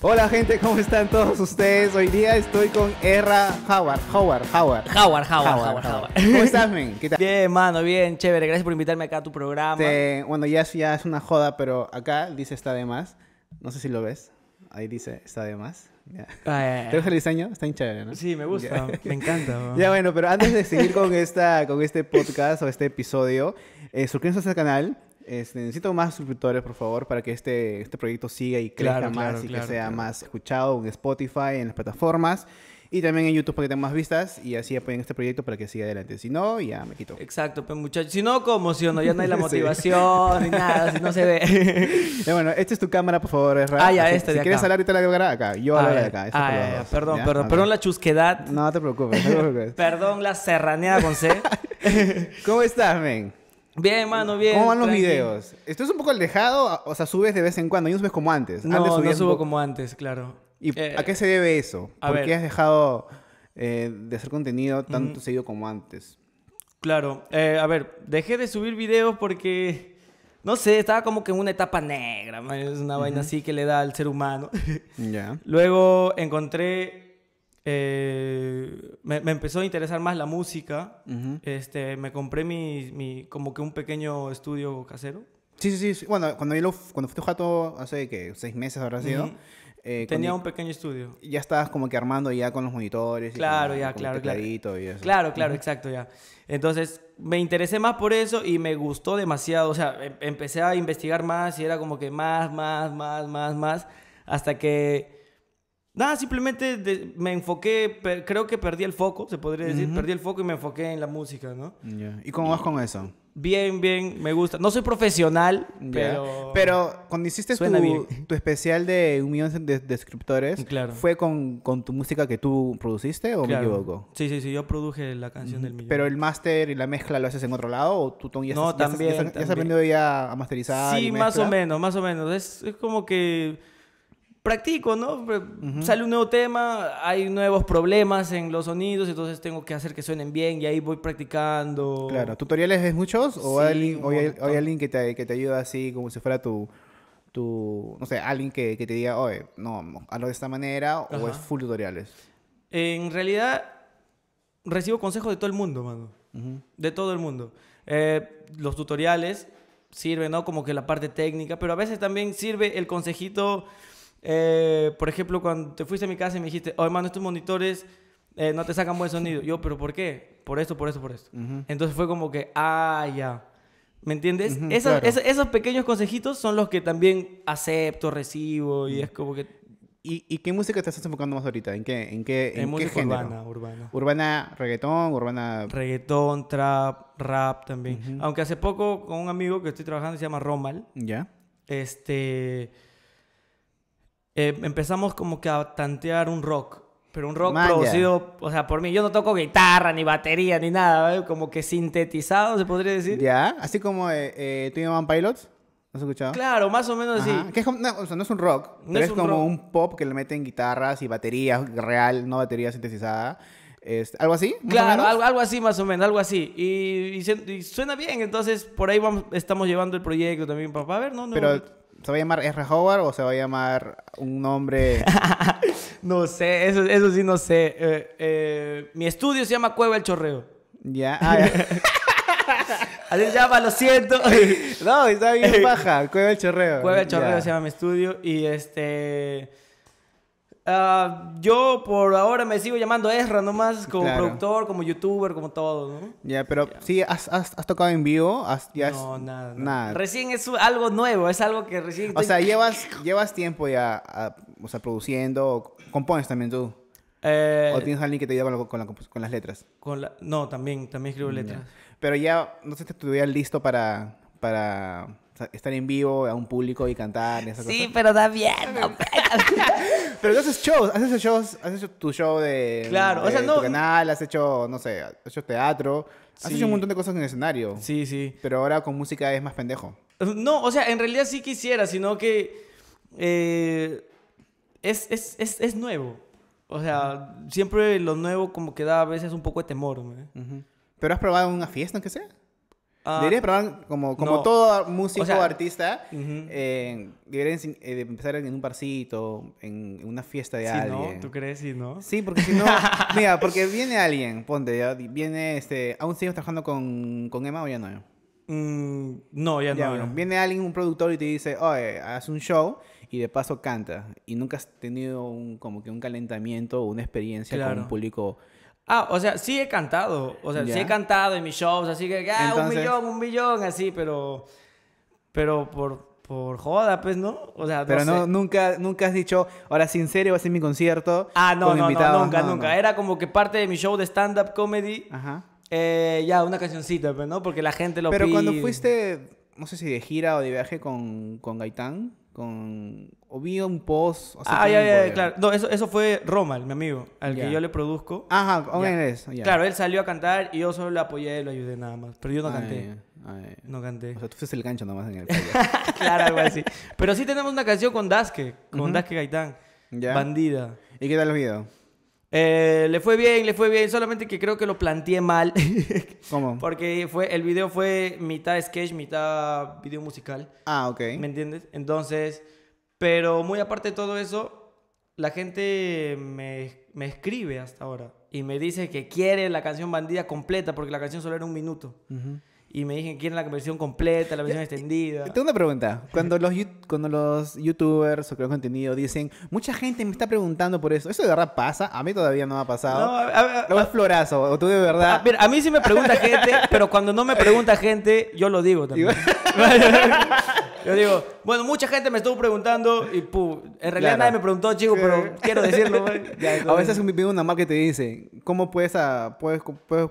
Hola gente, ¿cómo están todos ustedes? Hoy día estoy con Erra Howard, Howard, Howard. Howard, Howard, Howard. Howard, ¿Cómo estás, men? ¿Qué tal? Bien, mano, bien, chévere. Gracias por invitarme acá a tu programa. bueno, ya, es- es una joda, pero acá dice está de más. No sé si lo ves. Ahí dice está de más. Ah, ¿Te gusta el diseño? Está bien chévere, ¿no? Sí, me gusta, me encanta. Ya bueno, pero antes de seguir con, esta, con este podcast o este episodio, eh, suscríbanse a este canal, este, necesito más suscriptores, por favor, para que este, este proyecto siga y crezca más y que sea más escuchado en Spotify, en las plataformas. Y también en YouTube para que tenga más vistas y así apoyen este proyecto para que siga adelante. Si no, ya me quito. Exacto, pues muchachos. Si no, como si no, ya no hay la motivación ni nada, si no se ve. bueno, esta es tu cámara, por favor, Ah, ya, esta Si quieres acá. hablar ahorita la cámara, acá. Yo hablo ah, de acá. Ah, perdón, perdón. Perdón la chusquedad. No te preocupes. perdón la serraneada con ¿Cómo estás, men? Bien, eh, mano, bien. ¿Cómo van los videos? Esto es un poco dejado? o sea, subes de vez en cuando, y no subes como antes. No, no subo como antes, claro. ¿Y eh, a qué se debe eso? ¿Por qué has dejado eh, de hacer contenido tanto seguido como antes? Claro, a ver, dejé de subir videos porque, no sé, estaba como que en una etapa negra, es una vaina así que le da al ser humano. ya. Luego encontré eh, me, empezó a interesar más la música. este, me compré mi, como que un pequeño estudio casero. Sí, sí, sí. Bueno, cuando, yo lo, cuando todo jato hace que seis meses habrá sido. Eh, Tenía un pequeño estudio. Ya estabas como que armando ya con los monitores. Claro, y ya, claro, claro. Claro, claro, exacto, ya. Entonces me interesé más por eso y me gustó demasiado. O sea, em, empecé a investigar más y era como que más, más, más, más, más. Hasta que Nada, simplemente me enfoqué, creo que perdí el foco, se podría decir, perdí el foco y me enfoqué en la música, ¿no? ¿Y cómo vas con eso? Bien, bien, me gusta. No soy profesional, pero... Pero cuando hiciste tu, especial de un millón de descriptores, ¿fue con, tu música que tú produciste o me equivoco? Sí, sí, sí, yo produje la canción del millón. ¿Pero el máster y la mezcla lo haces en otro lado o tú también, has aprendido ya a masterizar? Sí, más o menos, más o menos. es como que practico, ¿no? Sale un nuevo tema, hay nuevos problemas en los sonidos, entonces tengo que hacer que suenen bien y ahí voy practicando. Claro, ¿tutoriales es muchos? ¿O, hay, alguien, que te, ayuda así como si fuera tu, tu no sé, alguien que, te diga, oye, no, hazlo de esta manera o es full tutoriales? En realidad, recibo consejos de todo el mundo, mano. De todo el mundo. Eh, los tutoriales sirven, ¿no? Como que la parte técnica, pero a veces también sirve el consejito eh, por ejemplo, cuando te fuiste a mi casa y me dijiste, oh, hermano, estos monitores eh, no te sacan buen sonido. Yo, pero ¿por qué? Por esto, por esto, por esto. Entonces fue como que, ah, ya. ¿Me entiendes? esos pequeños consejitos son los que también acepto, recibo y es como que... ¿Y, qué música te estás enfocando más ahorita? ¿En qué, en qué, en, música urbana, urbana. Urbana, reggaetón, urbana... Reggaetón, trap, rap también. Aunque hace poco con un amigo que estoy trabajando se llama Romal. ¿Ya? Este eh, empezamos como que a tantear un rock. Pero un rock producido, o sea, por mí. Yo no toco guitarra, ni batería, ni nada. Como que sintetizado, se podría decir. Ya, así como tú y Twin Pilots. has escuchado? Claro, más o menos así. no, es un rock, es, como un pop que le meten guitarras y batería real, no batería sintetizada. Este, ¿Algo así? Claro, algo, así más o menos, algo así. Y, suena bien, entonces por ahí vamos, estamos llevando el proyecto también, para ver, no, no. Pero ¿Se va a llamar R. Howard o se va a llamar un nombre? no sé, eso, eso sí no sé. Eh, eh, mi estudio se llama Cueva el Chorreo. Ya. Ah, Así se llama, lo siento. no, está bien baja. Cueva el Chorreo. Cueva el Chorreo se llama mi estudio. Y este. Ah, yo por ahora me sigo llamando Ezra nomás, como productor, como youtuber, como todo, ¿no? Ya, pero sí, has, has, tocado en vivo, has, ya No, nada, Recién es algo nuevo, es algo que recién... O sea, llevas, llevas tiempo ya, ah, o sea, produciendo, compones también tú. Eh, ¿O tienes alguien que te ayuda con, las letras? Con la, no, también, también escribo letras. Pero ya, no sé si estuvieras listo para... para estar en vivo a un público y cantar. sí, pero da bien. pero tú haces shows, has hecho shows, tu show de, claro, o sea, no, canal, has hecho, no sé, has hecho teatro, has hecho un montón de cosas en escenario. Sí, sí. Pero ahora con música es más pendejo. No, o sea, en realidad sí quisiera, sino que eh, es, es, es, es, nuevo. O sea, siempre lo nuevo como que da a veces un poco de temor. ¿Pero has probado una fiesta, aunque sea? Uh, ah, debería como, como todo músico o artista, eh, eh, empezar en un parcito, en, una fiesta de ¿Sí, alguien. ¿Tú crees? ¿Sí, no? Sí, porque si no... mira, porque viene alguien, ponte, viene este... ¿Aún sigues trabajando con, con Emma o ya no? Mm, no, ya, no. viene alguien, un productor, y te dice, oye, haz un show y de paso canta. Y nunca has tenido un, como que un calentamiento o una experiencia con un público... Ah, o sea, sí he cantado. O sea, sí he cantado en mis shows, así que, ah, un millón, un millón, así, pero. Pero por, por joda, pues, ¿no? O sea, no Pero no, nunca, nunca has dicho, ahora sin serio va a ser mi concierto. Ah, no, no, nunca, nunca. Era como que parte de mi show de stand-up comedy. Ajá. Eh, ya, una cancioncita, pues, ¿no? Porque la gente lo Pero pide. Pero cuando fuiste, no sé si de gira o de viaje con, con Gaitán con o vi un post ah ya, ya, claro no eso, eso fue Romal mi amigo al que yo le produzco ajá con es. claro él salió a cantar y yo solo le apoyé lo ayudé nada más pero yo no ah, canté ah, no canté o sea tú fuiste el gancho nada más en el claro algo así pero sí tenemos una canción con Daske con Daske Gaitán Bandida y qué tal el video eh, le fue bien, le fue bien, solamente que creo que lo planteé mal. ¿Cómo? Porque fue, el video fue mitad sketch, mitad video musical. Ah, ok. ¿Me entiendes? Entonces, pero muy aparte de todo eso, la gente me, escribe hasta ahora y me dice que quiere la canción Bandida completa porque la canción solo era un minuto y me dijeron quieren la versión completa, la versión extendida. Tengo una pregunta. Cuando los, cuando los youtubers o creadores de contenido dicen, mucha gente me está preguntando por eso, ¿eso de verdad pasa? A mí todavía no ha pasado. No, a, florazo, o tú de ah, verdad. A, mí sí me pregunta gente, pero cuando no me pregunta gente, yo lo digo también. Yo digo, bueno, mucha gente me estuvo preguntando y en realidad nadie me preguntó, chico, pero quiero decirlo. Pues". a veces un una más que te dice, ¿cómo ah, puedes, puedes,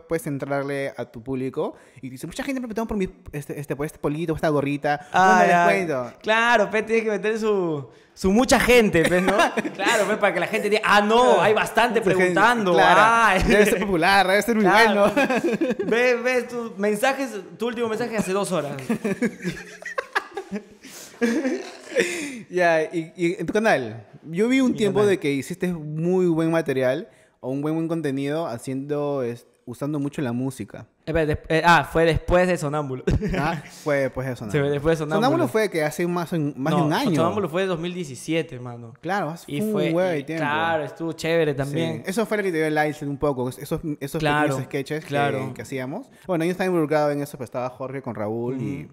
puedes, entrarle a tu público? Y dice, mucha gente me preguntaba por mi, este, este, este polito, esta gorrita. Ah, Claro, pe, tienes que meter su, su mucha gente, ¿no? claro, pe, para que la gente diga, ah, no, hay bastante preguntando. Ah, Debe ser popular, debe ser muy bueno. ve, ve tus mensajes, tu último mensaje hace dos horas. Ya, y, en tu canal, yo vi un tiempo de que hiciste muy buen material o un buen, buen contenido haciendo este usando mucho la música. Eh, eh, ah, fue después de Sonámbulo. ah, fue después de Sonámbulo. Sí, después de Sonámbulo. fue que hace más, más de un año. Sonámbulo fue de 2017, mano. Claro, hace y fue, Claro, estuvo chévere también. Eso fue lo que te dio el ice un poco, esos, esos pequeños sketches que, que, hacíamos. Bueno, yo estaba involucrado en eso, pues estaba Jorge con Raúl Y,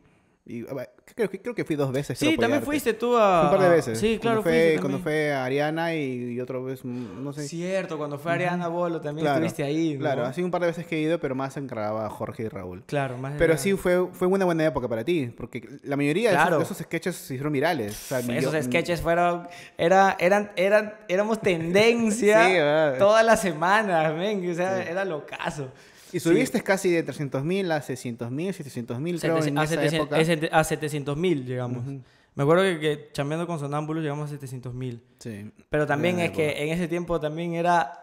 creo, creo que fui dos veces. Sí, también fuiste tú a. un par de veces. Sí, claro. Cuando fue, cuando fue Ariana y, otra vez, mm, no sé. Cierto, cuando fue a Ariana Bolo también estuviste ahí. Claro, así un par de veces que he ido, pero más encargaba a Jorge y Raúl. Claro, más. Pero sí fue, fue una buena época para ti, porque la mayoría de, esos, sketches se hicieron virales. esos mm. sketches fueron. Era, eran, éramos tendencia todas las semanas, O sea, era locazo. Y subiste casi de 300.000 a 600.000, 700.000, creo, en a, esa época. a 700.000 llegamos. Me acuerdo que, que chambeando con Sonámbulos llegamos a 700.000. Sí. Pero también es que en ese tiempo también era...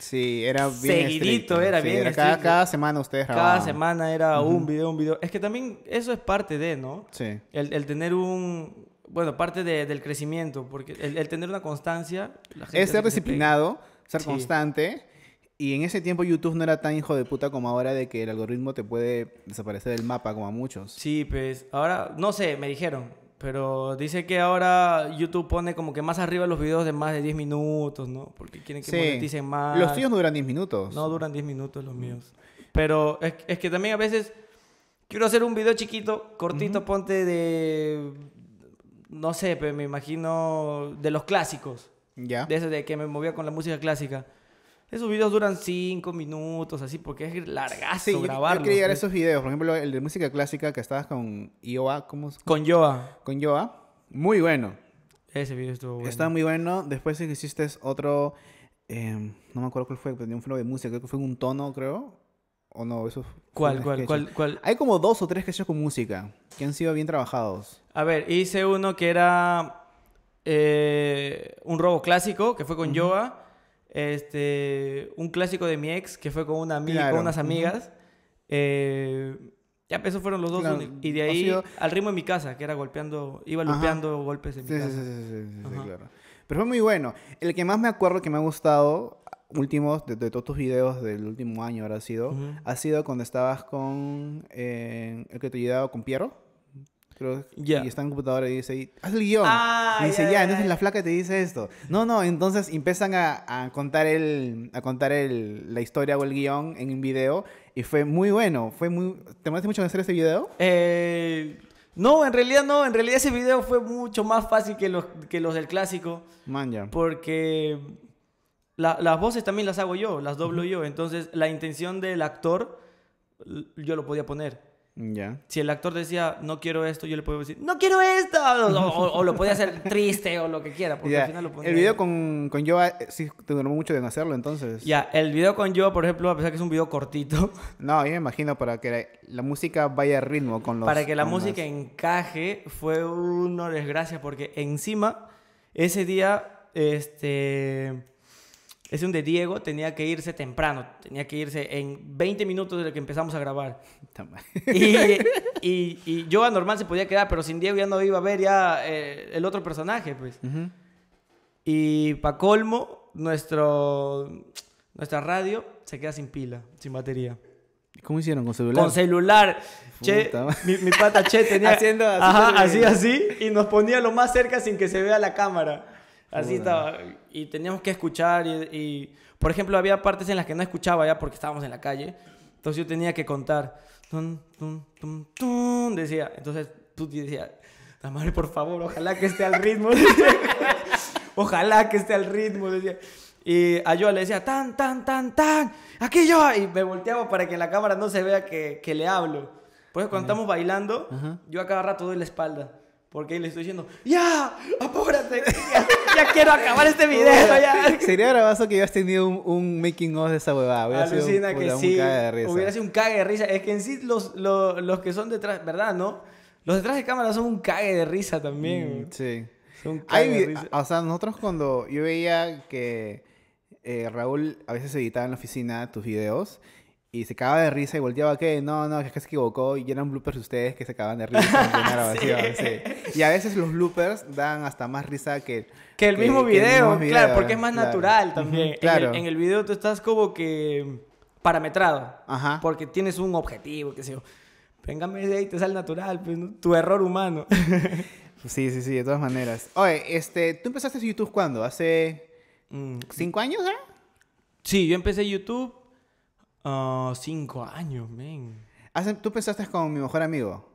Sí, era bien Seguidito, era bien cada, semana ustedes grababan. Cada semana era un video, un video. Es que también eso es parte de, ¿no? Sí. El, el tener un... Bueno, parte de, del crecimiento, porque el, tener una constancia... es ser disciplinado, ser constante y en ese tiempo YouTube no era tan hijo de puta como ahora de que el algoritmo te puede desaparecer del mapa como a muchos. Sí, pues ahora, no sé, me dijeron. Pero dice que ahora YouTube pone como que más arriba los videos de más de 10 minutos, ¿no? Porque quieren que moneticen más. Los tuyos no duran 10 minutos. No duran 10 minutos los míos. Pero es, es que también a veces quiero hacer un video chiquito, cortito, ponte de. No sé, pero pues, me imagino. De los clásicos. Ya. De esos de que me movía con la música clásica. Esos videos duran cinco minutos, así, porque es largazo sí, grabarlos. Yo, quería esos videos. Por ejemplo, el de música clásica que estabas con Yoa, ¿Cómo es? Con Yoa. Con Yoa. Muy bueno. Ese video estuvo bueno. Está muy bueno. Después hiciste otro. Em, no me acuerdo cuál fue, tenía un flow de música. Creo que fue un tono, creo. ¿O no? Eso ¿Cuál, cuál, cuál, cuál? Hay como dos o tres que hecho con música que han sido bien trabajados. A ver, hice uno que era eh, un robo clásico, que fue con Yoa. Este, un clásico de mi ex que fue con una amiga, con unas amigas. Eh, ya, esos fueron los dos. Y de ahí al ritmo de mi casa, que era golpeando, iba golpeando golpes en mi casa. Sí, sí, sí, sí claro. Pero fue muy bueno. El que más me acuerdo que me ha gustado, últimos, de, todos tus videos del último año ha sido, ha sido cuando estabas con eh, el que te ayudaba con Piero y está en computadora y dice, haz el guión. Ah, y dice, ya, entonces la flaca te dice esto. No, no, entonces empiezan a, contar, el, a contar el, la historia o el guión en un video y fue muy bueno, fue muy... ¿Te molesta mucho hacer ese video? Eh, no, en realidad no, en realidad ese video fue mucho más fácil que los, que los del clásico. manja Porque las voces también las hago yo, las doblo yo. Entonces, la intención del actor yo lo podía poner. Si el actor decía, no quiero esto, yo le puedo decir, no quiero esto. O, lo podía hacer triste o lo que quiera. Porque al final lo el video con, con Yo, eh, sí, te duró mucho en hacerlo entonces. Ya, el video con Yo, por ejemplo, a pesar que es un video cortito. No, yo me imagino para que la música vaya a ritmo con los. Para que la música encaje fue una desgracia porque encima ese día, este. Es un de Diego tenía que irse temprano, tenía que irse en 20 minutos de lo que empezamos a grabar. Y, y, a yo normal se podía quedar, pero sin Diego ya no iba a ver ya eh, el otro personaje, pues. Y para colmo, nuestro, nuestra radio se queda sin pila, sin batería. ¿Cómo hicieron? ¿Con celular? Con celular. mi, pata Che tenía... Haciendo así, así. Y nos ponía lo más cerca sin que se vea la cámara. Así estaba. Y teníamos que escuchar y, por ejemplo, había partes en las que no escuchaba ya porque estábamos en la calle. Entonces yo tenía que contar. decía. Entonces tú decías, la madre, por favor, ojalá que esté al ritmo. ojalá que esté al ritmo. Y a yo le decía, tan, tan, tan, tan, aquí yo. Y me volteaba para que en la cámara no se vea que, que le hablo. pues cuando estamos bailando, yo a cada rato doy la espalda. Porque le estoy diciendo, ya, apúrate, ya, quiero acabar este video. Sería grabazo que hubieras tenido un, making of de esa huevada. Hubiera Alucina sido un, que sí. Hubiera sido un cague de risa. Es que en sí los, los, los, que son detrás, ¿verdad? ¿No? Los detrás de cámara son un cague de risa también. Mm, sí. Son un cague de risa. O sea, nosotros cuando yo veía que eh, Raúl a veces editaba en la oficina tus videos y se acaba de risa y volteaba que no, no, es que se equivocó y eran bloopers ustedes que se acaban de risa ah, Y a veces los bloopers dan hasta más risa que... Que el, mismo, video, claro, porque es más natural también. en, el, video tú estás como que parametrado, Ajá. porque tienes un objetivo, que sé yo. Véngame de ahí, te sale natural, pues, tu error humano. sí, sí, sí, de todas maneras. Oye, este, ¿tú empezaste YouTube cuando ¿Hace mm. cinco años, eh? Sí, yo empecé YouTube Ah, cinco años, men. ¿Tú pensaste con mi mejor amigo?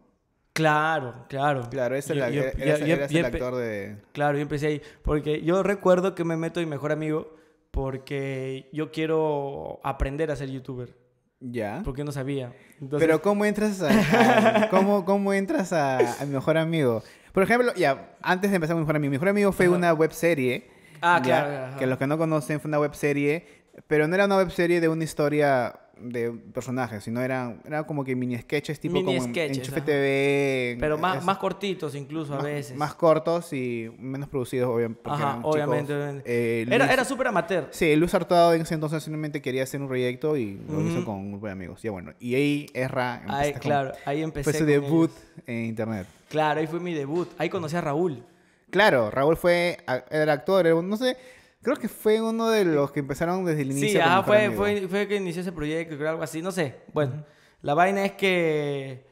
Claro, claro. Claro, es el actor de... Claro, yo empecé ahí. Porque yo recuerdo que me meto en mejor amigo porque yo quiero aprender a ser youtuber. Ya. Porque no sabía. Pero ¿cómo entras a, ¿cómo, entras a, mi mejor amigo? Por ejemplo, ya, antes de empezar mi mejor amigo, mi mejor amigo fue una webserie. Ah, claro. que los que no conocen fue una web webserie pero no era una webserie de una historia de personajes, sino eran era como que mini sketches tipo mini sketches, en TV. Pero más, más cortitos incluso a veces. Más cortos y menos producidos, obviamente. Ajá, obviamente. Eh, era era súper amateur. Sí, Luis Artado en ese entonces simplemente quería hacer un proyecto y lo hizo con un grupo de amigos. bueno, y ahí Erra ahí, claro, ahí empecé. Fue su debut en internet. Claro, ahí fue mi debut. Ahí conocí a Raúl. Claro, Raúl fue, era actor, no sé, Creo que fue uno de los que empezaron desde el inicio. Sí, ajá, fue, fue, fue, que inició ese proyecto, creo algo así, no sé. Bueno, la vaina es que.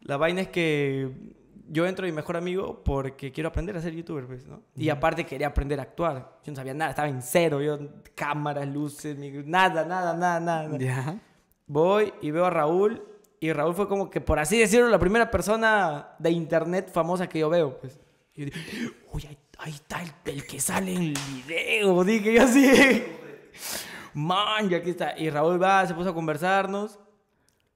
La vaina es que yo entro a mi mejor amigo porque quiero aprender a ser youtuber, pues, ¿no? Y aparte quería aprender a actuar. Yo no sabía nada, estaba en cero. Yo, cámaras, luces, nada, nada, nada, nada. ¿Ya? Voy y veo a Raúl. Y Raúl fue como que, por así decirlo, la primera persona de internet famosa que yo veo, pues. Y yo digo, uy, ahí está el, que sale en el video, dije yo así. Man, ya aquí está. Y Raúl va, se puso a conversarnos.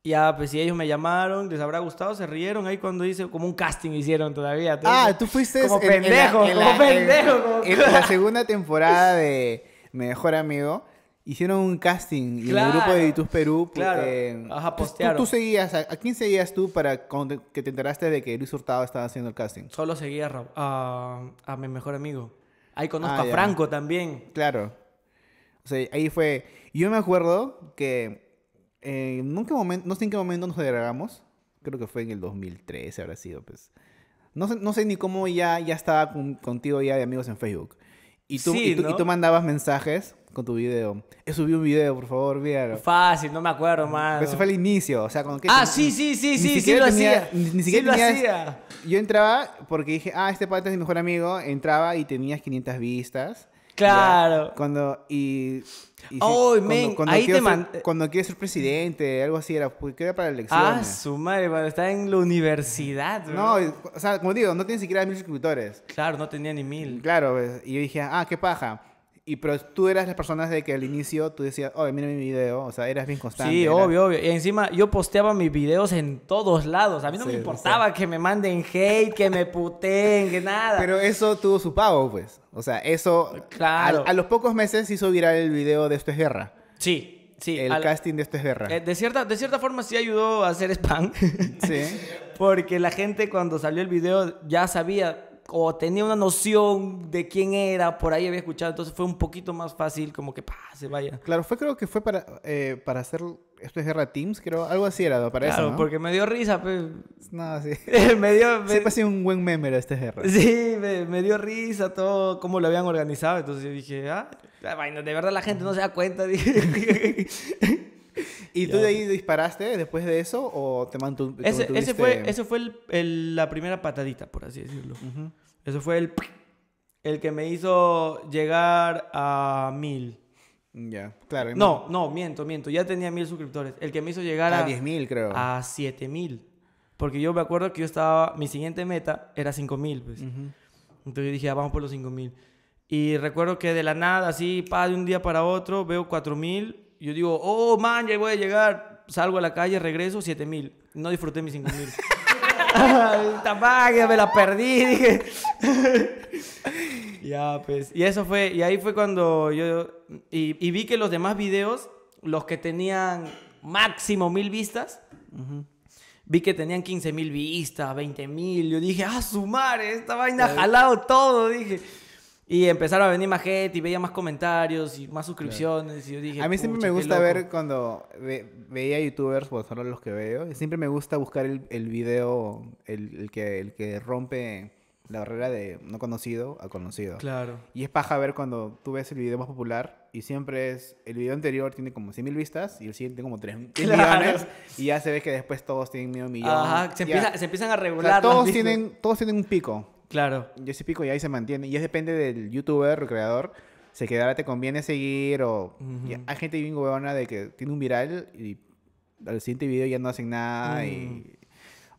Ya, pues si ellos me llamaron, les habrá gustado, se rieron ahí cuando hice, como un casting hicieron todavía. Ah, tú fuiste como pendejo, como pendejo. en la segunda temporada de Mejor Amigo, Hicieron un casting y el grupo de Vitus Perú. Pues, claro. Eh, pues, tú, seguías, a, quién seguías tú para que te enteraste de que Luis Hurtado estaba haciendo el casting? Solo seguía a, mi mejor amigo. Ahí conozco ah, a Franco también. Claro. O sea, ahí fue. Yo me acuerdo que eh, nunca momento, no sé en qué momento nos agregamos. Creo que fue en el 2013, habrá sido, pues. No sé, no sé ni cómo ya, ya estaba contigo ya de amigos en Facebook. Y tú, y tú mandabas mensajes con tu video. He eh, subido un video, por favor, míralo. Fácil, no me acuerdo, más. Ese fue el inicio, o sea, con que Ah, sí, sí, sí, sí, sí, lo hacía. Ni, siquiera lo hacía. Yo entraba porque dije, ah, este padre es mi mejor amigo. Entraba y tenías 500 vistas. Claro. cuando y, y oh, cuando, quieres ser, ser presidente, algo así era, porque era para elecciones. Ah, su madre, estaba en la universidad. No, o sea, como digo, no tenía siquiera mil suscriptores. Claro, no tenía ni mil. Claro, y yo dije, ah, qué paja. Y pero tú eras las personas de que al inicio tú decías, oye, mira mi video, o sea, eras bien constante. Sí, obvio, obvio. Y encima yo posteaba mis videos en todos lados. A mí no me importaba que me manden hate, que me puteen, que nada. Pero eso tuvo su pago, pues. O sea, eso. Claro. A, los pocos meses hizo viral el video de Esto es Guerra. Sí. Sí, el casting de Esto es Guerra. Eh, de, cierta, de cierta forma sí ayudó a hacer spam. sí. Porque la gente cuando salió el video ya sabía o tenía una noción de quién era, por ahí había escuchado, entonces fue un poquito más fácil como que pa, se vaya. Claro, fue creo que fue para, eh, para hacer, esto es Guerra Teams, creo, algo así era, para eso, ¿no? porque me dio risa, pues. No, sí. me dio... Siempre ha sido un buen meme era este Guerra. Sí, me, dio risa todo, cómo lo habían organizado, entonces yo dije, ah, de verdad la gente no se da cuenta, dije... ¿Y tú de ahí disparaste después de eso o te mantuviste? Ese, ese fue, eso fue la primera patadita, por así decirlo. Eso fue el, el que me hizo llegar a mil. Ya, claro. No, no, miento, miento. Ya tenía mil suscriptores. El que me hizo llegar a... Ah, a diez mil, creo. A siete mil. Porque yo me acuerdo que yo estaba... Mi siguiente meta era cinco mil, pues. Entonces yo dije, ah, vamos por los cinco mil. Y recuerdo que de la nada, así, pa, de un día para otro, veo cuatro mil yo digo, oh, man, ya voy a llegar. Salgo a la calle, regreso, 7 mil. No disfruté mis 5 mil. Tamaño, me la perdí. Dije. ya, pues. Y eso fue, y ahí fue cuando yo. Y, vi que los demás videos, los que tenían máximo mil vistas, vi que tenían 15 mil vistas, 20 mil. Yo dije, ah, sumar, esta vaina ha jalado todo. Dije. Y empezaron a venir más gente y veía más comentarios y más suscripciones. Y yo dije, a mí siempre me gusta ver cuando veía youtubers, pues son los que veo, siempre me gusta buscar el, el video, el, que, el que rompe la barrera de no conocido a conocido. Claro. Y es paja ver cuando tú ves el video más popular y siempre es, el video anterior tiene como 100 mil vistas y el siguiente como 3 millones y ya se ve que después todos tienen medio millón. Ajá, se, empiezan a regular. O todos, tienen, todos tienen un pico. Claro. Yo ese pico y ahí se mantiene. Y es depende del youtuber o creador. Se quedará, te conviene seguir o... Hay gente bien goberna de que tiene un viral y al siguiente video ya no hacen nada y...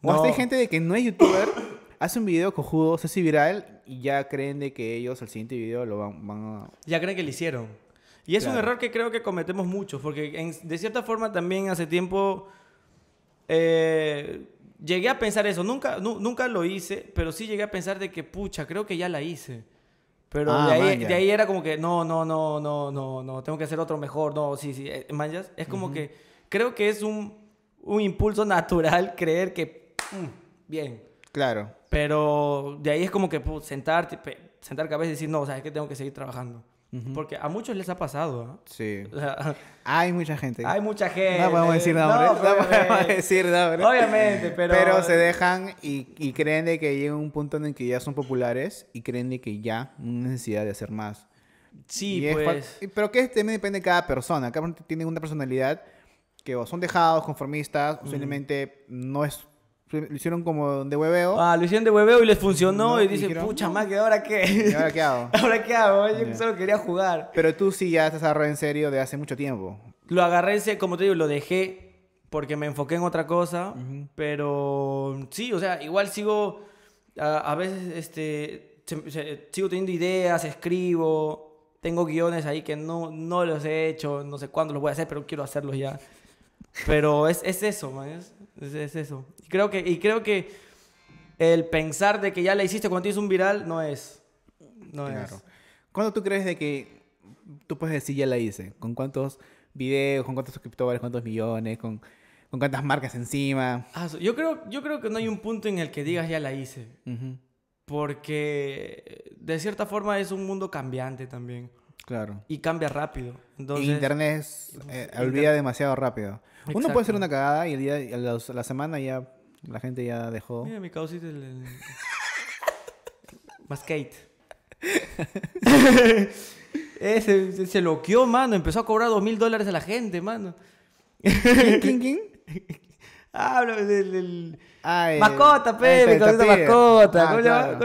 Mm. O hay gente de que no es youtuber, hace un video cojudo, se hace viral y ya creen de que ellos al siguiente video lo van, a... Ya creen que lo hicieron. Y es un error que creo que cometemos mucho porque de cierta forma también hace tiempo... Eh, llegué a pensar eso. Nunca, nunca lo hice, pero sí llegué a pensar de que, pucha, creo que ya la hice. Pero ah, de, ahí, era como que, no, no, no, no, no, no, tengo que hacer otro mejor. No, sí, sí, eh, Es como que creo que es un, impulso natural creer que, mm, bien. Claro. Pero de ahí es como que sentarte, sentar cabeza y decir, no, sabes es que tengo que seguir trabajando. Porque a muchos les ha pasado. ¿no? ¿ah? Sí. Hay mucha gente. Hay mucha gente. No podemos decir nada, No, no podemos decir nada. Obviamente, pero. Pero se dejan y, creen de que llega un punto en el que ya son populares y creen de que ya no necesidad de hacer más. Sí, pues. Pero que también depende de cada persona. Cada persona tiene una personalidad que son dejados, conformistas, posiblemente no es lo hicieron como de hueveo. Ah, lo hicieron de hueveo y les funcionó. y dicen, pucha, más que ahora qué. ahora qué hago? ¿Ahora qué hago? Yo solo quería jugar. Pero tú sí ya estás agarrado en serio de hace mucho tiempo. Lo agarré, como te digo, lo dejé porque me enfoqué en otra cosa. Pero sí, o sea, igual sigo. A, veces este, sigo teniendo ideas, escribo. Tengo guiones ahí que no, no los he hecho, no sé cuándo los voy a hacer, pero quiero hacerlos ya. Pero es, es eso, man. Es, es, eso creo que, y creo que el pensar de que ya la hiciste cuando tienes un viral no es. No claro. es. ¿Cuándo tú crees de que tú puedes decir ya la hice? ¿Con cuántos videos, con cuántos suscriptores, cuántos millones, con, cuántas marcas encima? Ah, yo, creo, yo creo que no hay un punto en el que digas ya la hice. Porque eh, de cierta forma es un mundo cambiante también. Claro. Y cambia rápido. Entonces, Internet eh, olvida demasiado rápido. Uno puede hacer una cagada y el día, la semana ya la gente ya dejó. Mira, mi causita es el... Más Ese eh, se, se loqueó, mano. Empezó a cobrar dos mil dólares a la gente, mano. ¿Quién, quién, Hablo del. Ah, el... mascota, pe, mi causita mascota. Ah,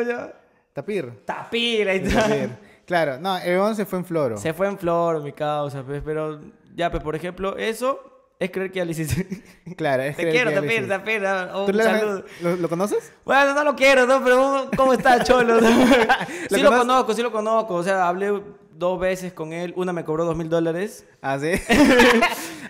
Tapir. Tapir, ahí está. Tapir. Claro, no, el 11 se fue en floro. Se fue en flor mi causa, pero ya, pues, por ejemplo, eso es creer que Alicia Claro, es Te quiero, te ya Te lo un saludo. ¿Lo, conoces? Bueno, no lo quiero, no, pero ¿cómo está Cholo? sí lo conozco, sí lo conozco. O sea, hablé dos veces con él. Una me cobró dos mil dólares. ¿Ah, sí?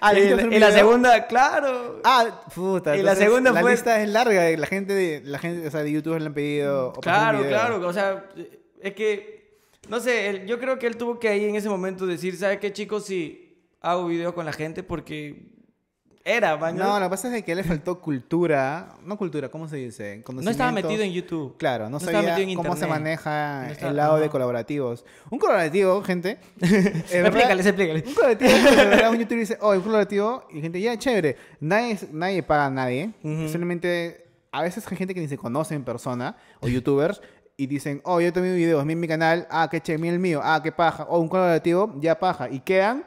Ah, y, la segunda, claro. Ah, puta. Y la segunda la lista es larga. Eh, la gente, de, la gente o sea, de YouTube le han pedido... Claro, claro. O sea, es que... No sé, yo creo que él tuvo que ahí en ese momento decir, ¿sabes qué, chicos? Si hago videos con la gente porque era No, lo que pasa es que le faltó cultura. No cultura, ¿cómo se dice? No estaba metido en YouTube. Claro, no, sabía cómo se maneja el lado de colaborativos. Un colaborativo, gente. explícales, explícales. Un colaborativo, verdad, un youtuber dice, oh, un colaborativo. Y gente, ya, chévere. Nadie, nadie paga a nadie. Solamente. A veces hay gente que ni se conoce en persona o youtubers y dicen, oh, yo tengo video mi, mi canal, ah, qué chévere, el mío, ah, qué paja, o un colaborativo, ya paja, y quedan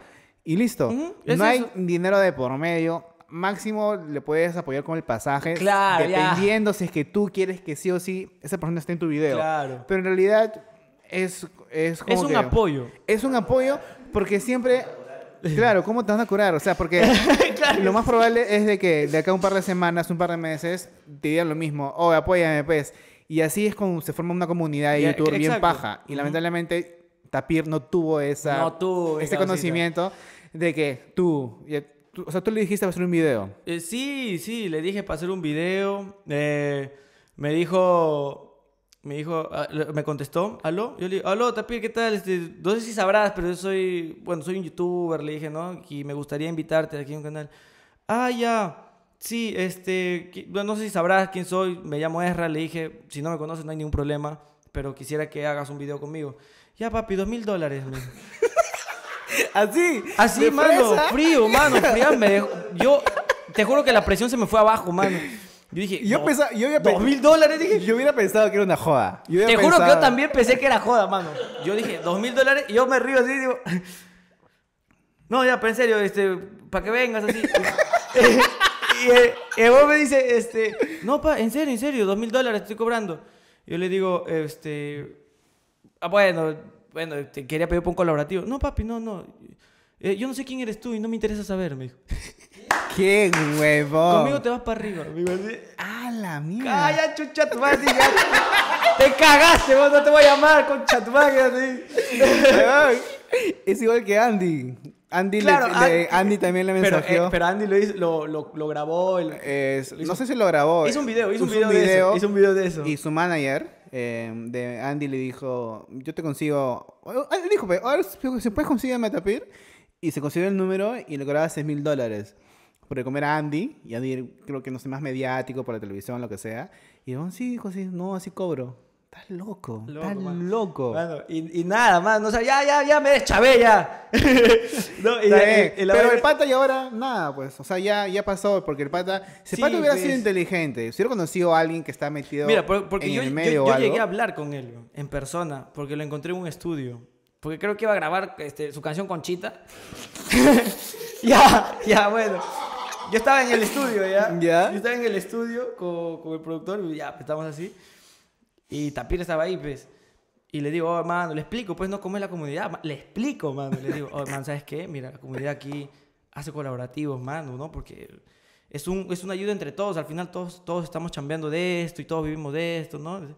y listo. No hay dinero de por medio. Máximo le puedes apoyar con el pasaje. Claro. Dependiendo si es que tú quieres que sí o sí esa persona esté en tu video. Pero en realidad es, es como. Es un apoyo. Es un apoyo porque siempre. Claro, ¿cómo te van a curar? O sea, porque lo más probable es de que de acá un par de semanas, un par de meses, te digan lo mismo. Oh, apóyame, pues. Y así es como se forma una comunidad de YouTube bien paja. Y lamentablemente Tapir no tuvo esa, no ese conocimiento de que tú, o sea, tú le dijiste para hacer un video. Eh, sí, sí, le dije para hacer un video. Eh, me dijo, me dijo, ah, me contestó, aló, yo le dije, aló, Tapir, ¿qué tal? Este, no sé si sabrás, pero yo soy, bueno, soy un youtuber, le dije, ¿no? Y me gustaría invitarte aquí a un canal. Ah, ya, sí, este, no sé si sabrás quién soy, me llamo Ezra, le dije, si no me conoces no hay ningún problema, pero quisiera que hagas un video conmigo. Ya, papi, dos mil dólares. Así. Así, mano. Frío, mano. Frío, Yo, te juro que la presión se me fue abajo, mano. Yo dije, yo dos mil dólares, dije. Yo hubiera pensado que era una joda. te juro que yo también pensé que era joda, mano. Yo dije, dos mil dólares, yo me río así, digo. No, ya, pero en serio, este, para que vengas así. y, vos me dice, este, no, pa, en serio, en serio, dos mil dólares estoy cobrando. Yo le digo, este, ah, bueno, bueno, te quería pedir por un colaborativo. No, papi, no, no. Eh, yo no sé quién eres tú y no me interesa saber, me dijo. ¡Qué huevón! Conmigo te vas para arriba, amigo. ¡Ah, la mía! ¡Calla, chucha, tu ¡Te cagaste, vos! ¡No te voy a llamar, con tu madre! es igual que Andy. Andy, Andy, también le eh, mensajeó. Pero, Andy lo, hizo, grabó. no sé si lo grabó. Hizo un video, hizo, un video, de eso. Hizo un video de eso. Y su manager Em, de Andy le dijo, yo te consigo, Andy ah, dijo, pues, ahora si puedes a y se consiguió el número y le cobraba 6 mil dólares por comer a Andy, y Andy creo que no sé, más mediático por la televisión, lo que sea, y dijo, sí, hijo, sí, no, así cobro. Estás loco, loco estás loco. y, y, nada, más no sea, ya, ya, ya me deschavé ya. y, Pero el pata y ahora, nada, pues, o sea, ya, ya pasó, porque el pata, si el pata hubiera sido inteligente, si hubiera conocido a alguien que está metido en el medio yo, yo llegué a hablar con él en persona, porque lo encontré en un estudio, porque creo que iba a grabar este, su canción Conchita. ya, ya, bueno yo estaba en el estudio, ¿ya? Yo estaba en el estudio con, con el productor y ya, estamos estábamos así. Y Tapir estaba ahí, pues. Y le digo, oh, mano, le explico, pues, no, cómo es la comunidad. Le explico, mano. Le digo, oh, ¿sabes qué? Mira, la comunidad aquí hace colaborativos, mano, ¿no? Porque es, un, es una ayuda entre todos. Al final todos, todos estamos chambeando de esto y todos vivimos de esto, ¿no?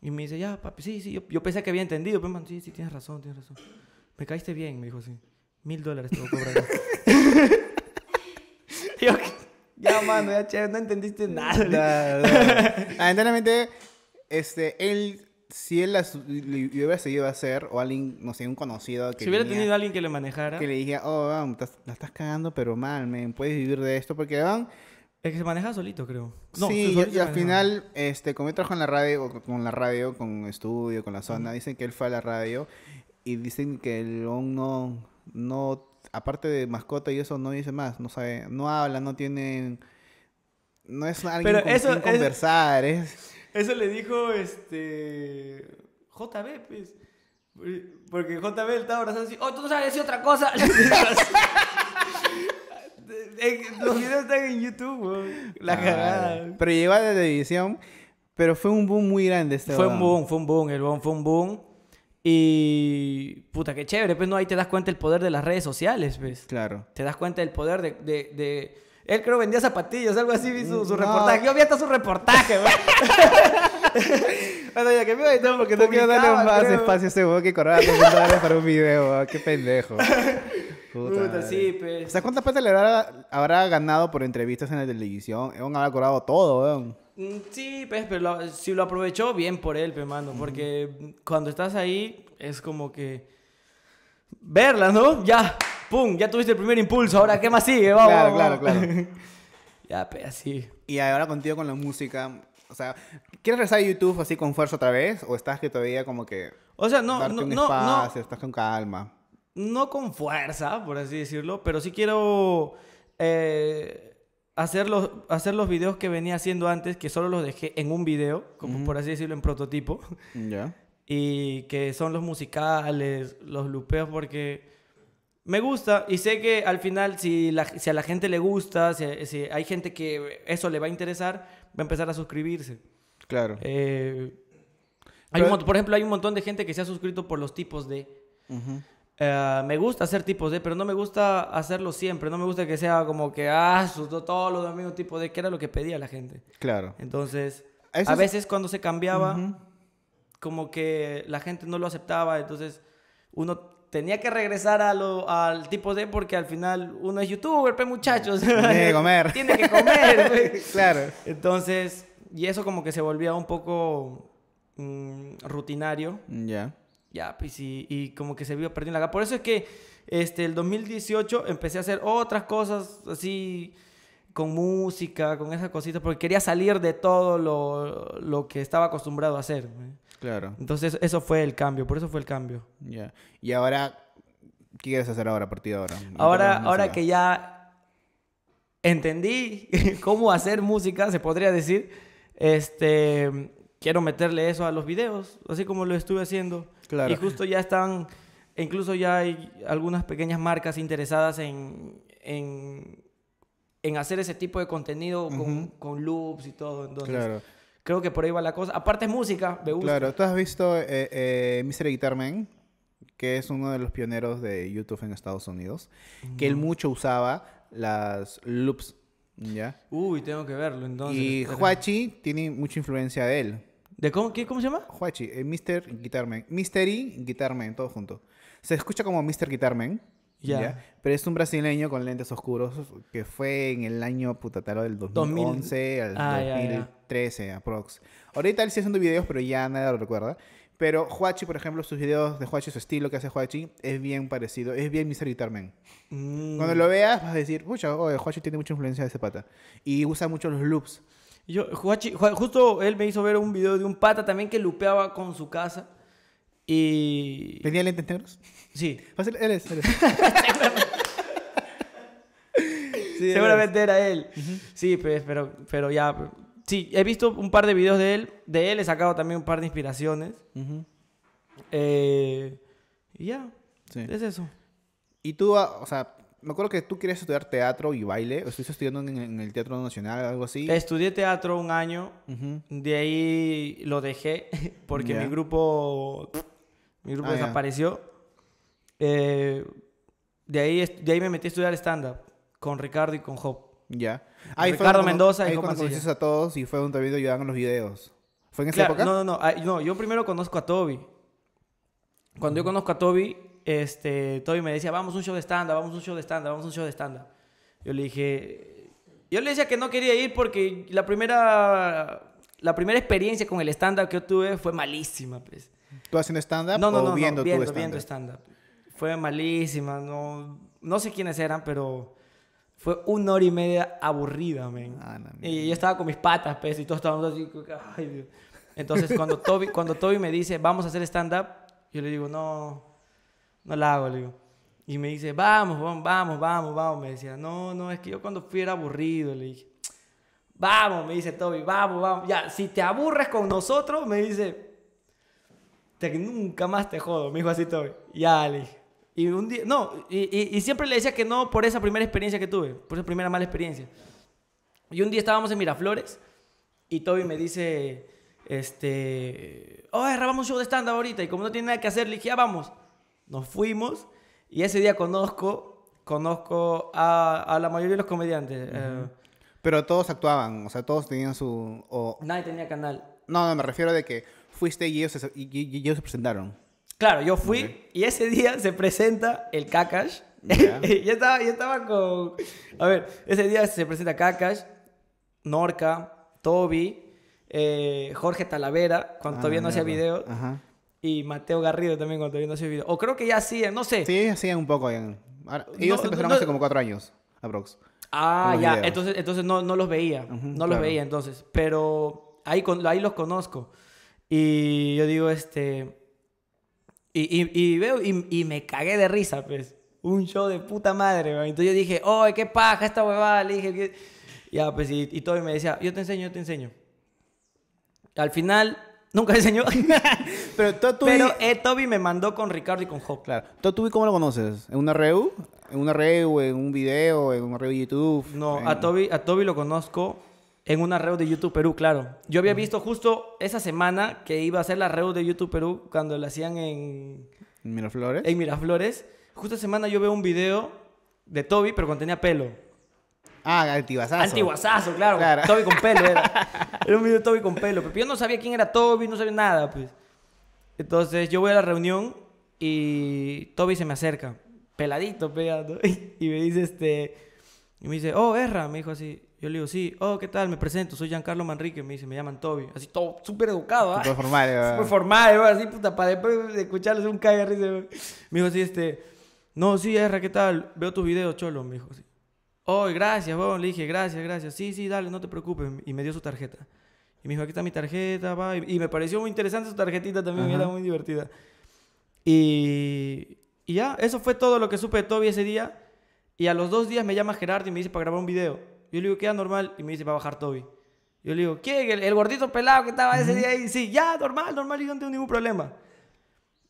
Y me dice, ya, papi, sí, sí. Yo, yo pensé que había entendido, pero, pues, man, sí, sí, tienes razón, tienes razón. Me caíste bien, me dijo así. Mil dólares te voy cobrar. ya, mano, ya, no entendiste nada. Lamentablemente este, él, si él las, hubiera seguido a hacer, o alguien, no sé, un conocido. Que si hubiera tenido alguien que le manejara. Que le dijera, oh, la estás cagando, pero mal, me puedes vivir de esto, porque van. Es que se maneja solito, creo. sí, y, al final, este, como yo trabajo en la radio, con la radio, con estudio, con la zona, dicen que él fue a la radio y dicen que el no, no, aparte de mascota y eso, no dice más, no sabe, no habla, no tiene, no es alguien pero conversar, es... Eso le dijo este. JB, pues. Porque JB estaba abrazando así. ¡Oh, tú no sabes decir otra cosa! Eh, los videos están en YouTube, weón. La ah, cagada. pero lleva la televisión, Pero fue un boom muy grande este Fue un boom, fue un boom. El boom fue un boom. Y. Puta, qué chévere. Pues no, ahí te das cuenta el poder de las redes sociales, pues. Claro. Te das cuenta del poder de él creo vendía zapatillas, algo así, vi su, su mm, reportaje. Yo vi hasta su reportaje, güey. bueno, ya que me voy no, porque no quiero darle más espacio a ese güey que corraba $2.000 para un video, güey. Ah, qué pendejo. Puta, sí, pe. Pues. O sea, ¿cuántas plata le habrá, habrá, ganado por entrevistas en la televisión? Él habrá cobrado todo, weón. Mm, sí, pues, pero si lo aprovechó, bien por él, pe, pues, mano. Porque cuando estás ahí, es como que... Verla, ¿no? Ya. ¡Pum! Ya tuviste el primer impulso, ahora ¿qué más sigue? Vamos. Claro, claro, claro. ya, pero pues, así. Y ahora contigo con la música. O sea, ¿quieres regresar YouTube así con fuerza otra vez? ¿O estás que todavía como que. O sea, no, no, un no, espacio, Estás con calma. No con fuerza, por así decirlo, pero sí quiero. Eh, hacer los, hacer los videos que venía haciendo antes, que solo los dejé en un video, como por así decirlo, en prototipo. Ya. Y que son los musicales, los lupeos, porque me gusta y sé que al final si, la, a la gente le gusta, si, hay gente que eso le va a interesar, va a empezar a suscribirse. Claro. Eh, hay por ejemplo, hay un montón de gente que se ha suscrito por los tipos de... Eh, me gusta hacer tipos de, pero no me gusta hacerlo siempre. No me gusta que sea como que, ah, todos los domingos tipo de, que era lo que pedía la gente. Claro. Entonces, a veces cuando se cambiaba, como que la gente no lo aceptaba. Entonces, uno tenía que regresar a lo, al tipo de... porque al final uno es youtuber, pues muchachos. Tiene que comer. Tiene que comer. claro. Entonces, y eso como que se volvía un poco mm, rutinario. Ya. Ya, pues y, y, como que se vio perdiendo la Por eso es que este, el 2018 empecé a hacer otras cosas así con música, con esas cositas, porque quería salir de todo lo, lo que estaba acostumbrado a hacer. Entonces, eso fue el cambio, por eso fue el cambio. Ya. Y ahora, ¿qué quieres hacer ahora a partir de ahora? Ahora, ahora que ya entendí cómo hacer música, se podría decir, este, quiero meterle eso a los videos, así como lo estuve haciendo. Claro. Y justo ya están, incluso ya hay algunas pequeñas marcas interesadas en, en, hacer ese tipo de contenido con, loops y todo. Entonces, claro. Creo que por ahí va la cosa. Aparte, es música, me gusta. Claro, tú has visto eh, eh, Mr. Guitar Man, que es uno de los pioneros de YouTube en Estados Unidos, que él mm. mucho usaba las loops, ¿ya? Uy, tengo que verlo entonces. Y Huachi tiene mucha influencia de él. ¿De cómo, qué, cómo se llama? Huachi, Mr. Guitar Man. y Guitar Man, todo junto. Se escucha como Mr. Guitar Man. Pero es un brasileño con lentes oscuros que fue en el año putataro del 2011 al 2013, ah, A aprox. Ahorita él sigue haciendo videos, pero ya nadie lo recuerda. Pero Huachi, por ejemplo, sus videos de Huachi, su estilo que hace Huachi, es bien parecido. Es bien Mr. Guitarman. Mm. Cuando lo veas, vas a decir, pucha, Huachi tiene mucha influencia de ese pata. Y usa mucho los loops. Yo, Huachi, justo él me hizo ver un video de un pata también que lupeaba con su casa. Y... ¿Tenía lentes negros? Sí. Él él Seguramente era él. Sí, pues, pero, pero ya. Sí, he visto un par de videos de él. De él he sacado también un par de inspiraciones. Eh, y ya. Es eso. Y tú, ah, o sea, me acuerdo que tú querías estudiar teatro y baile. ¿Estuviste estudiando en, el Teatro Nacional o algo así? Estudié teatro un año. De ahí lo dejé porque mi grupo mi grupo ah, desapareció. Eh, de, ahí, de ahí me metí a estudiar stand-up con Ricardo y con Job. Ya. Ahí Ricardo Mendoza y Job a todos y fue donde te ayudando los videos. ¿Fue en esa época? No, no, no, Yo primero conozco a Toby. Cuando yo conozco a Toby, este, Toby me decía, vamos un show de stand-up, vamos un show de stand-up, vamos un show de stand-up. Yo le dije, yo le decía que no quería ir porque la primera, la primera experiencia con el stand-up que yo tuve fue malísima, pues. ¿Tú haciendo stand-up no, no, o no, viendo, no, stand-up? fue malísima, no, no sé quiénes eran, pero fue una hora y media aburrida, men. Ah, y yo estaba con mis patas, pues, y todos estábamos así, Entonces, cuando Toby, cuando Toby me dice, vamos a hacer stand-up, yo le digo, no, no la hago, le digo. Y me dice, vamos, vamos, vamos, vamos. Me decía, no, no, es que yo cuando fui era aburrido. Le dije, vamos, me dice Toby, vamos, vamos. Ya, si te aburres con nosotros, me dice, que nunca más te jodo. Me dijo así todo. Ya, le Y un día, no, y, y, siempre le decía que no por esa primera experiencia que tuve, por esa primera mala experiencia. Y un día estábamos en Miraflores y Toby me dice, este, oh, grabamos un show de stand-up ahorita y como no tiene nada que hacer, le dije, ya ah, vamos. Nos fuimos y ese día conozco, conozco a, la mayoría de los comediantes. Eh. Pero todos actuaban, o sea, todos tenían su... Nadie tenía canal. No, no, me refiero de que fuiste y ellos se, presentaron. Claro, yo fui y ese día se presenta el Kakash. Ya estaba, estaba con... A ver, ese día se presenta Kakash, Norca, Toby, eh, Jorge Talavera, cuando ah, todavía no hacía videos Y Mateo Garrido también cuando todavía no hacía videos O creo que ya hacían, no sé. Sí, hacían un poco. ellos empezaron hace como cuatro años, aprox. Ah, ya. Entonces, entonces no, no los veía. no los veía entonces. Pero ahí, ahí los conozco. Y yo digo, este... Y, y, veo y, y, me cagué de risa, pues. Un show de puta madre, man. Entonces yo dije, ¡ay, qué paja esta huevada! Le dije, ya, pues, y, y me decía, yo te enseño, yo te enseño. Al final, Nunca enseñó. pero Pero eh, Toby me mandó con Ricardo y con Job. Claro. ¿Toby cómo lo conoces? ¿En una reu? ¿En una reu? ¿En un video? ¿En una reu de YouTube? No, a, Toby, a Toby lo conozco en una red de YouTube Perú, claro. Yo había visto justo esa semana que iba a ser la red de YouTube Perú cuando la hacían en... ¿En Miraflores? En Miraflores. Justo esa semana yo veo un video de Toby, pero cuando tenía pelo. Ah, antiguasazo. Antiguasazo, claro. claro. Toby con pelo era. era. un video de Toby con pelo. Pero yo no sabía quién era Toby, no sabía nada, pues. Entonces yo voy a la reunión y Toby se me acerca, peladito, pegando. Pues, y me dice, este... Y me dice, oh, Erra, me dijo así. Yo le digo, sí, oh, ¿qué tal? Me presento, soy Giancarlo Manrique, me dice, me llaman Toby. Así todo súper educado, ¿ah? formal, ¿eh? Súper formal, ¿eh? Así, puta, para después de escucharles un cague ¿eh? Me dijo sí este, no, sí, R, ¿qué tal? Veo tus videos, cholo, me dijo sí Oh, gracias, weón. le dije, gracias, gracias. Sí, sí, dale, no te preocupes. Y me dio su tarjeta. Y me dijo, aquí está mi tarjeta, va. Y, me pareció muy interesante su tarjetita también, era muy divertida. Y, y ya, eso fue todo lo que supe de Toby ese día. Y a los dos días me llama Gerardo y me dice para grabar un video. Yo le digo, queda normal. Y me dice, va a bajar Toby. Yo le digo, ¿qué? El, gordito pelado que estaba ese día ahí. Sí, ya, normal, normal, y no tengo ningún problema.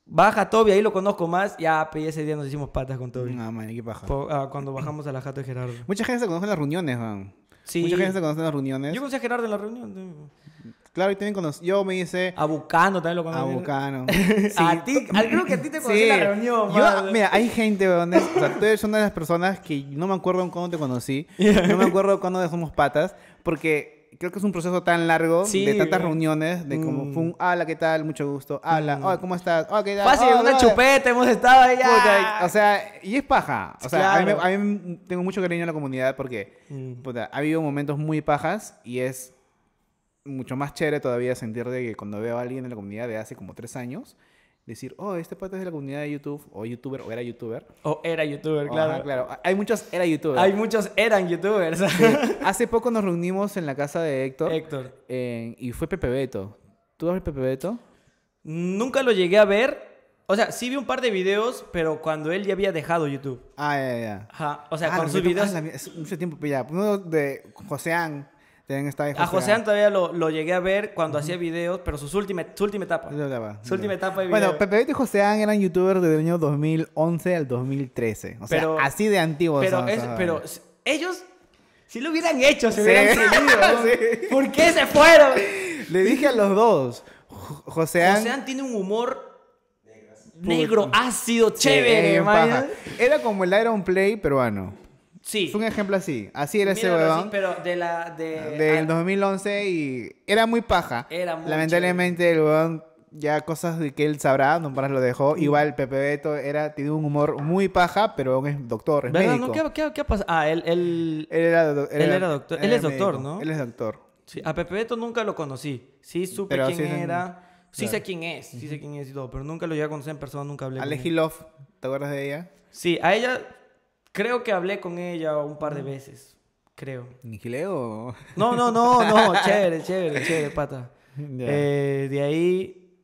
Baja Toby, ahí lo conozco más. Ya, ese día nos hicimos patas con Toby. No, man, qué paja. Ah, cuando bajamos a la jato de Gerardo. Mucha gente se conoce en las reuniones, man. Sí. Mucha gente se conoce en las reuniones. Yo conocí a Gerardo en la reunión. Claro, y tienen conocido. Yo me hice. A Bucano también lo conocí. A Bucano. A ti, creo que a ti te conocí en la reunión. mira, hay gente, donde, o sea, tú eres una de las personas que no me acuerdo cuándo te conocí. No me acuerdo cuándo somos patas. Porque creo que es un proceso tan largo de tantas reuniones de como mm. fue qué tal mucho gusto hola mm. cómo estás qué tal fácil una chupeta hemos estado allá o sea y es paja o sea a, mí, a, tengo mucho cariño a la comunidad porque mm. puta, ha habido momentos muy pajas y es mucho más chévere todavía sentir de que cuando veo a alguien en la comunidad de hace como tres años, decir, oh, este parte es de la comunidad de YouTube, o youtuber, o era youtuber. O era youtuber, claro. claro. Hay muchos era youtuber. Hay muchos eran youtubers. Hace poco nos reunimos en la casa de Héctor. Héctor. y fue Pepe Beto. ¿Tú ves Pepe Beto? Nunca lo llegué a ver. O sea, sí vi un par de videos, pero cuando él ya había dejado YouTube. Ah, ya, ya. O sea, ah, con sus ah, videos... Mucho tiempo, ya. Uno de Joseán a José todavía lo, llegué a ver cuando hacía videos, pero sus su última etapa. Bueno, Pepe y José eran youtubers desde el año 2011 al 2013. O sea, así de antiguos. Pero, ellos, si lo hubieran hecho, se hubieran seguido. ¿Por qué se fueron? Le dije a los dos. José tiene un humor negro, ácido, chévere. Era como el Iron Play peruano. Sí. Es un ejemplo así. Así era ese huevón. pero de la. De, del 2011 y era muy paja. Era muy Lamentablemente el huevón ya cosas de que él sabrá, nomás lo dejó. Mm. Igual Pepe Beto era, tiene un humor muy paja, pero es doctor, es médico. ¿Qué, qué, ha pasado? Ah, él, él... era, doctor. él era, doctor. Él, es doctor, ¿no? Él es doctor. Sí, a Pepe Beto nunca lo conocí. Sí supe quién era. Sí sé quién es, sí sé quién es y todo, pero nunca lo llegué a conocer en persona, nunca hablé. Alejilov, ¿te acuerdas de ella? Sí, a ella Creo que hablé con ella un par de veces, creo. ¿Nigileo? No, no, no, no, chévere, chévere, chévere, pata. Eh, de ahí,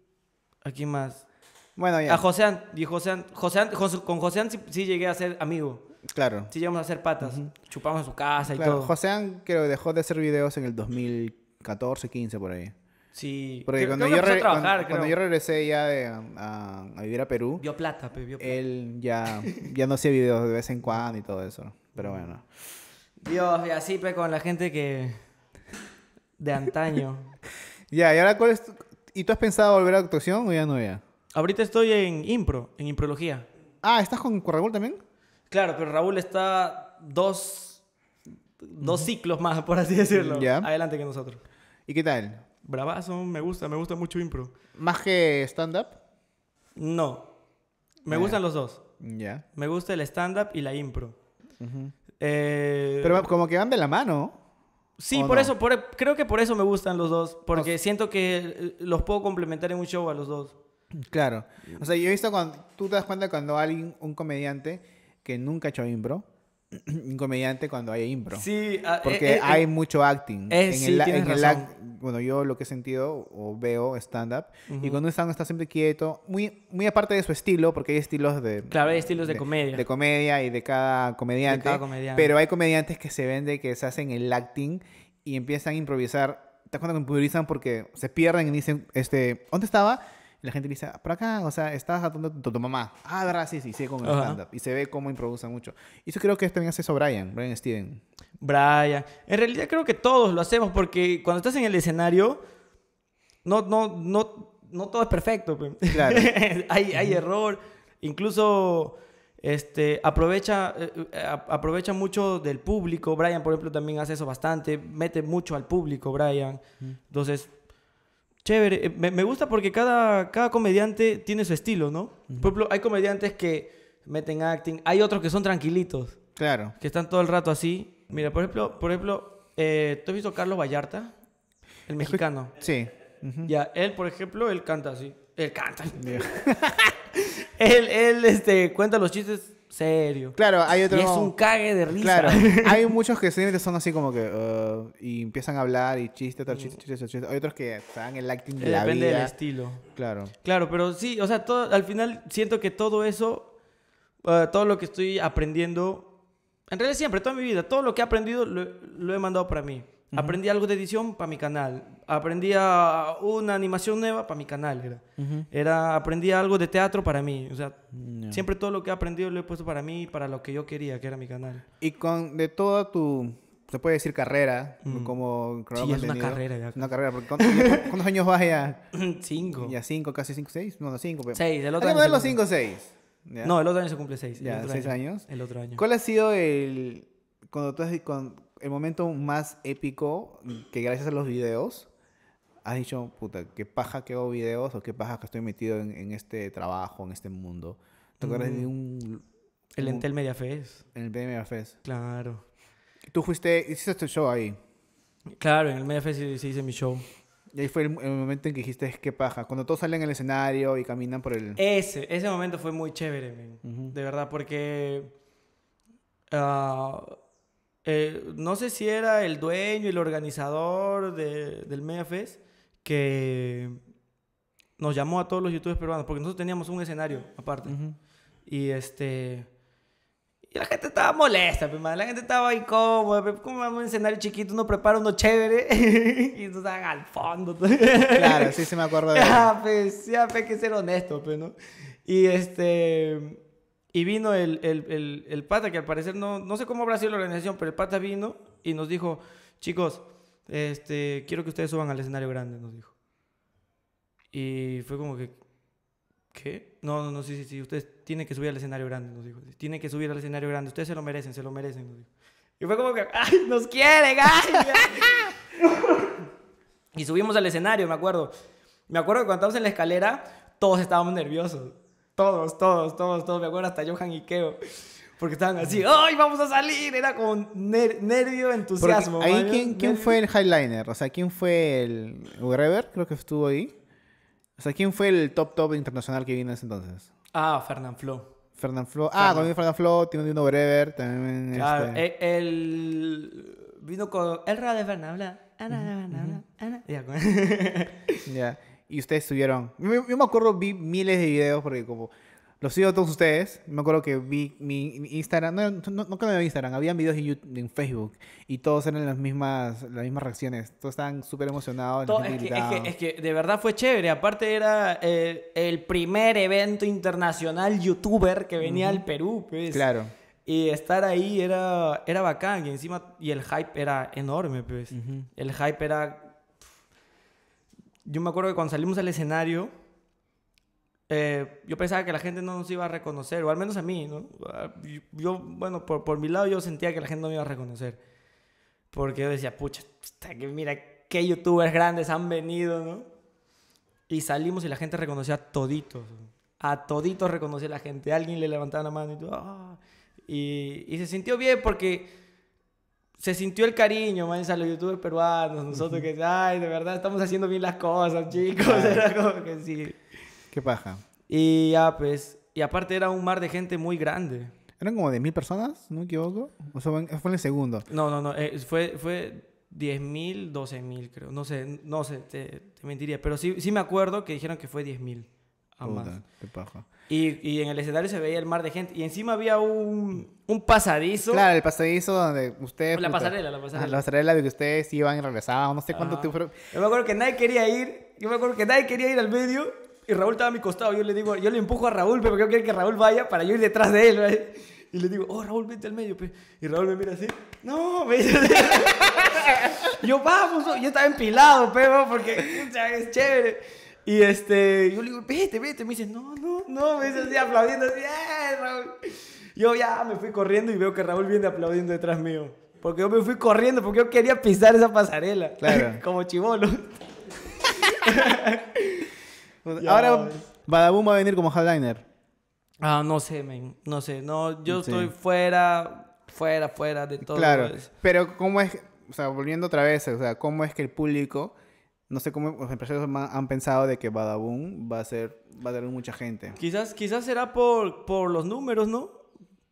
aquí más. Bueno, ya. A Josean, y con José sí, llegué a ser amigo. Claro. Sí llegamos a hacer patas, chupamos en su casa y todo. Josean creo que dejó de hacer videos en el 2014, 15 por ahí. Sí. Porque cuando, yo cuando, yo regresé ya a, vivir a Perú... Vio plata, vio plata. Él ya, ya no hacía videos de vez en cuando y todo eso. Pero bueno. Dios, y así, pues con la gente que... De antaño. ya, ¿y ahora cuál es...? ¿Y tú has pensado volver a actuación o ya no ya? Ahorita estoy en impro, en imprología. Ah, ¿estás con, Raúl también? Claro, pero Raúl está dos, dos ciclos más, por así decirlo, adelante que nosotros. ¿Y qué tal? bravazo, me gusta, me gusta mucho impro. ¿Más que stand-up? No, me ah, gustan los dos. Ya. Me gusta el stand-up y la impro. Eh, Pero como que van de la mano. Sí, por eso, creo que por eso me gustan los dos, porque siento que eh, los puedo complementar en un show a los dos. Claro. O sea, yo he visto cuando tú te das cuenta cuando alguien, un comediante que nunca ha hecho impro, comediante cuando hay impro. Sí, ah, eh, porque eh, eh. hay mucho acting. en en el bueno, yo lo que he sentido o veo stand-up. Y cuando un stand está siempre quieto, muy, muy aparte de su estilo, porque hay estilos de. Claro, hay estilos de, comedia. De comedia y de cada, comediante, cada comediante. Pero hay comediantes que se ven de que se hacen el acting y empiezan a improvisar. ¿Te acuerdas que improvisan porque se pierden y dicen, este, ¿dónde estaba? la gente dice, por acá, o sea, estás atando a tu mamá. Ah, verdad, sí, sí, con el stand-up. Y se ve cómo improvisa mucho. Y eso creo que también hace eso Brian, Brian Steven. Brian. En realidad creo que todos lo hacemos porque cuando estás en el escenario, no, no, no, no todo es perfecto. Pues. Claro. hay, error. Incluso este, aprovecha, eh, eh, aprovecha mucho del público. Brian, por ejemplo, también hace eso bastante. Mete mucho al público, Brian. Entonces, chévere. Eh, me, gusta porque cada, cada comediante tiene su estilo, ¿no? Por ejemplo, hay comediantes que meten acting, hay otros que son tranquilitos. Claro. Que están todo el rato así. Mira, por ejemplo, por ejemplo eh, ¿tú has visto a Carlos Vallarta? El mexicano. Sí. Ya, él, por ejemplo, él canta así. Él canta. él, él este, cuenta los chistes serio. Claro, hay otros es un cague de risa. hay muchos que son así como que. Uh, y empiezan a hablar y chiste, tal, chiste, chiste, Hay otros que están el acting de eh, la Depende del estilo. Claro. Claro, pero sí, o sea, todo, al final siento que todo eso, uh, todo lo que estoy aprendiendo. En realidad siempre, toda mi vida, todo lo que he aprendido lo, he mandado para mí. Aprendí algo de edición para mi canal aprendía una animación nueva para mi canal. Era, era aprendía algo de teatro para mí. O sea, siempre todo lo que he aprendido lo he puesto para mí, para lo que yo quería, que era mi canal. Y con de toda tu se puede decir carrera, mm. como sí, es una carrera Una carrera, porque ¿cuántos, años vas ya? cinco. Ya cinco, casi cinco, seis. No, no cinco. Pero... Seis, el otro año. los cinco, seis. No, el otro año se cumple seis. Ya, seis años. El otro año. ¿Cuál ha sido el, cuando tú has, el momento más épico que gracias a los videos has dicho, puta, qué paja que hago videos o qué paja que estoy metido en, en este trabajo, en este mundo? ¿Te acuerdas de mm. un... El un, Entel MediaFest. En el Media Claro. Tú fuiste, hiciste tu show ahí. Claro, en el MediaFest hice mi show. Y ahí fue el, momento en que dijiste, qué paja. Cuando todos salen al escenario y caminan por el... Ese, ese momento fue muy chévere, de verdad, porque... Ah, eh, no sé si era el dueño, el organizador del MediaFest que nos llamó a todos los youtubers peruanos, porque nosotros teníamos un escenario aparte. Y este... Y la gente estaba molesta, pues, la gente estaba incómoda, vamos a un escenario chiquito, uno prepara uno chévere y tú al fondo. claro, sí, se me acuerdo de eso. Ya, pues, ya, que ser honesto, pues, ¿no? Y este... Y vino el, el, el, el pata, que al parecer no, no sé cómo habrá sido la organización, pero el pata vino y nos dijo, chicos, este, quiero que ustedes suban al escenario grande, nos dijo. Y fue como que, ¿qué? No, no, no, sí, sí, sí, ustedes tienen que subir al escenario grande, nos dijo. Tienen que subir al escenario grande, ustedes se lo merecen, se lo merecen, nos dijo. Y fue como que, ¡ay, nos quiere y subimos al escenario, me acuerdo. Me acuerdo que cuando estábamos en la escalera, todos estábamos nerviosos. Todos, todos, todos, todos. Me acuerdo hasta Johan y Keo porque estaban así, ¡ay, vamos a salir! Era con nervio, entusiasmo. ahí, ¿quién, ¿quién fue el highliner? O sea, ¿quién fue el Weber? Creo que estuvo ahí. O sea, ¿quién fue el top top internacional que vino en ese entonces? Ah, Fernand Flo. Fernand Flo. Ah, también Fernand Flo, tiene un Wherever, también. Claro, este... el, el, Vino con. El ra de Fernand Ya. Ya. Y ustedes estuvieron... yo me acuerdo, vi miles de videos porque, como los sigo todos ustedes. Me acuerdo que vi mi Instagram, no, no, no no Instagram, habían videos en, YouTube, en, Facebook y todos eran las mismas, las mismas reacciones. Todos estaban súper emocionados. es, que, es, que, de verdad fue chévere. Aparte era eh, el primer evento internacional youtuber que venía al Perú. Pues. Claro. Y estar ahí era, era bacán. Y encima, y el hype era enorme. Pues. El hype era... Yo me acuerdo que cuando salimos al escenario eh, yo pensaba que la gente no nos iba a reconocer, o al menos a mí, ¿no? Ah, yo, bueno, por, por mi lado yo sentía que la gente no me iba a reconocer. Porque yo decía, pucha, que mira qué youtubers grandes han venido, ¿no? Y salimos y la gente reconocía a toditos. A toditos reconocía la gente. alguien le levantaba la mano y, todo. Ah", y Y, se sintió bien porque se sintió el cariño, man, a los youtubers peruanos. Nosotros que, ay, de verdad, estamos haciendo bien las cosas, chicos. Era como que sí. Qué paja. Y ya, pues, y aparte era un mar de gente muy grande. ¿Eran como mil personas? ¿No me equivoco? O sea, fue en el segundo. No, no, no. Eh, fue fue, mil, 10.000, 12.000, creo. No sé, no sé, te, mentiría. Pero sí, sí me acuerdo que dijeron que fue 10.000. A Puta, más. Qué paja. Y, y, en el escenario se veía el mar de gente. Y encima había un, un pasadizo. Claro, el pasadizo donde ustedes. La pasarela, la pasarela. La pasarela de que ustedes iban y regresaban. No sé cuánto. tiempo. Yo me acuerdo que nadie quería ir. Yo me acuerdo que nadie quería ir al medio y Raúl estaba a mi costado. Yo le digo, yo le empujo a Raúl, pero yo quiero que Raúl vaya para yo ir detrás de él. Y le digo, oh, Raúl, vete al medio. Y Raúl me mira así, no, me yo, vamos, yo estaba empilado, pe, porque es chévere. Y este, yo le digo, vete, vete. Me dice, no, no, no. Me dice así, aplaudiendo, así, ¡eh, Raúl! Yo ya me fui corriendo y veo que Raúl viene aplaudiendo detrás mío. Porque yo me fui corriendo, porque yo quería pisar esa pasarela. Claro. como chivolo. Pues, ahora Badaboom va a venir como headliner. Ah, no sé, No sé. No, yo estoy fuera, fuera, fuera de todo. Claro, pero cómo es, o sea, volviendo otra vez, o sea, cómo es que el público, no sé cómo los empresarios han pensado de que Badaboom va a ser, va a tener mucha gente. Quizás, quizás será por, por los números, ¿no?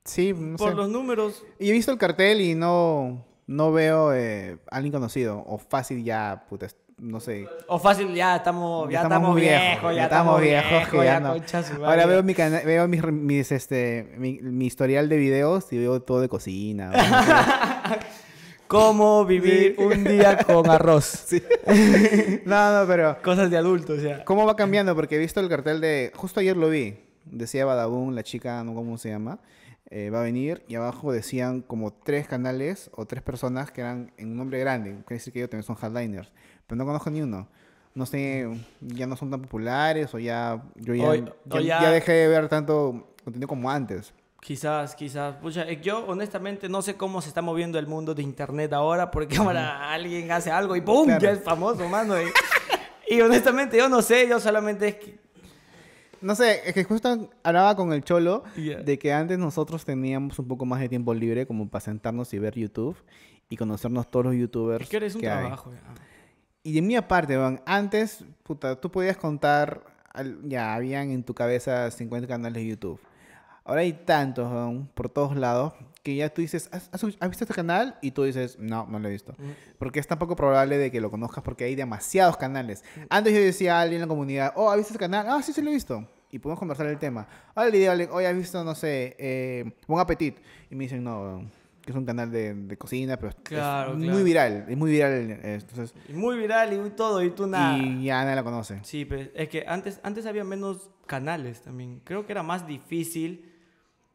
Sí, por los números. Y he visto el cartel y no, no veo eh, a alguien conocido o fácil ya, puta, no sé. O fácil, ya estamos, ya, estamos, viejos, ya estamos viejos, Ahora veo mi canal veo mis, este, mi, historial de videos y veo todo de cocina. ¿Cómo vivir un día con arroz? no, no, pero. Cosas de adultos, ¿Cómo va cambiando? Porque he visto el cartel de. Justo ayer lo vi. Decía Badabun, la chica, no cómo se llama eh, va a venir y abajo decían como tres canales o tres personas que eran en un nombre grande. Quiere decir que ellos también son hardliners, pero no conozco ni uno. No sé, ya no son tan populares o ya yo ya, ya, dejé de ver tanto contenido como antes. Quizás, quizás. Eh, yo honestamente no sé cómo se está moviendo el mundo de internet ahora, porque ahora alguien hace algo y ¡pum! Ya es famoso, mano. Y, y, honestamente yo no sé, yo solamente es que no sé, es que justo hablaba con el Cholo de que antes nosotros teníamos un poco más de tiempo libre como para sentarnos y ver YouTube y conocernos todos los youtubers. que eres un trabajo, Y de mi aparte, van, antes, puta, tú podías contar, ya habían en tu cabeza 50 canales de YouTube. Ahora hay tantos, por todos lados, que ya tú dices, ¿has, visto este canal? Y tú dices, no, no lo he visto. Porque es tan poco probable de que lo conozcas porque hay demasiados canales. Antes yo decía a alguien en la comunidad, oh, ¿has visto este canal? Ah, sí, sí lo he visto. Y podemos conversar el tema. Ahora le digo, hoy has visto, no sé, eh, Buen apetito Y me dicen, no, que es un canal de, cocina, pero es muy viral, es muy viral. Entonces, muy viral y todo, y tú nada. Y ya la conoce. Sí, pero pues, es que antes, antes había menos canales también. Creo que era más difícil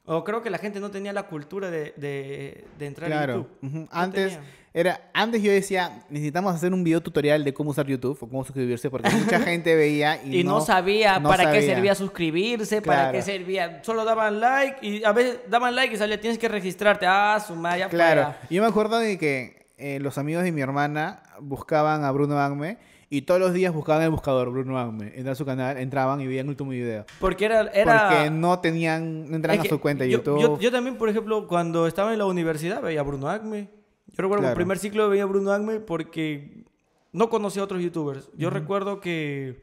o creo que la gente no tenía la cultura de, entrar en YouTube. antes, era, antes yo decía, necesitamos hacer un video tutorial de cómo usar YouTube o cómo suscribirse, porque mucha gente veía y, no, sabía para qué servía suscribirse, para qué servía. Solo daban like y a veces daban like y salía, tienes que registrarte. Ah, su ya Claro, yo me acuerdo de que eh, los amigos de mi hermana buscaban a Bruno Agme y todos los días buscaban el buscador Bruno Agme. Entraban a su canal, entraban y veían el último video. Porque era... era... Porque no tenían... No entraban a su cuenta de YouTube. Yo, también, por ejemplo, cuando estaba en la universidad veía Bruno Agme. Yo recuerdo en el primer ciclo veía Bruno Agme porque no conocía otros youtubers. Yo recuerdo que...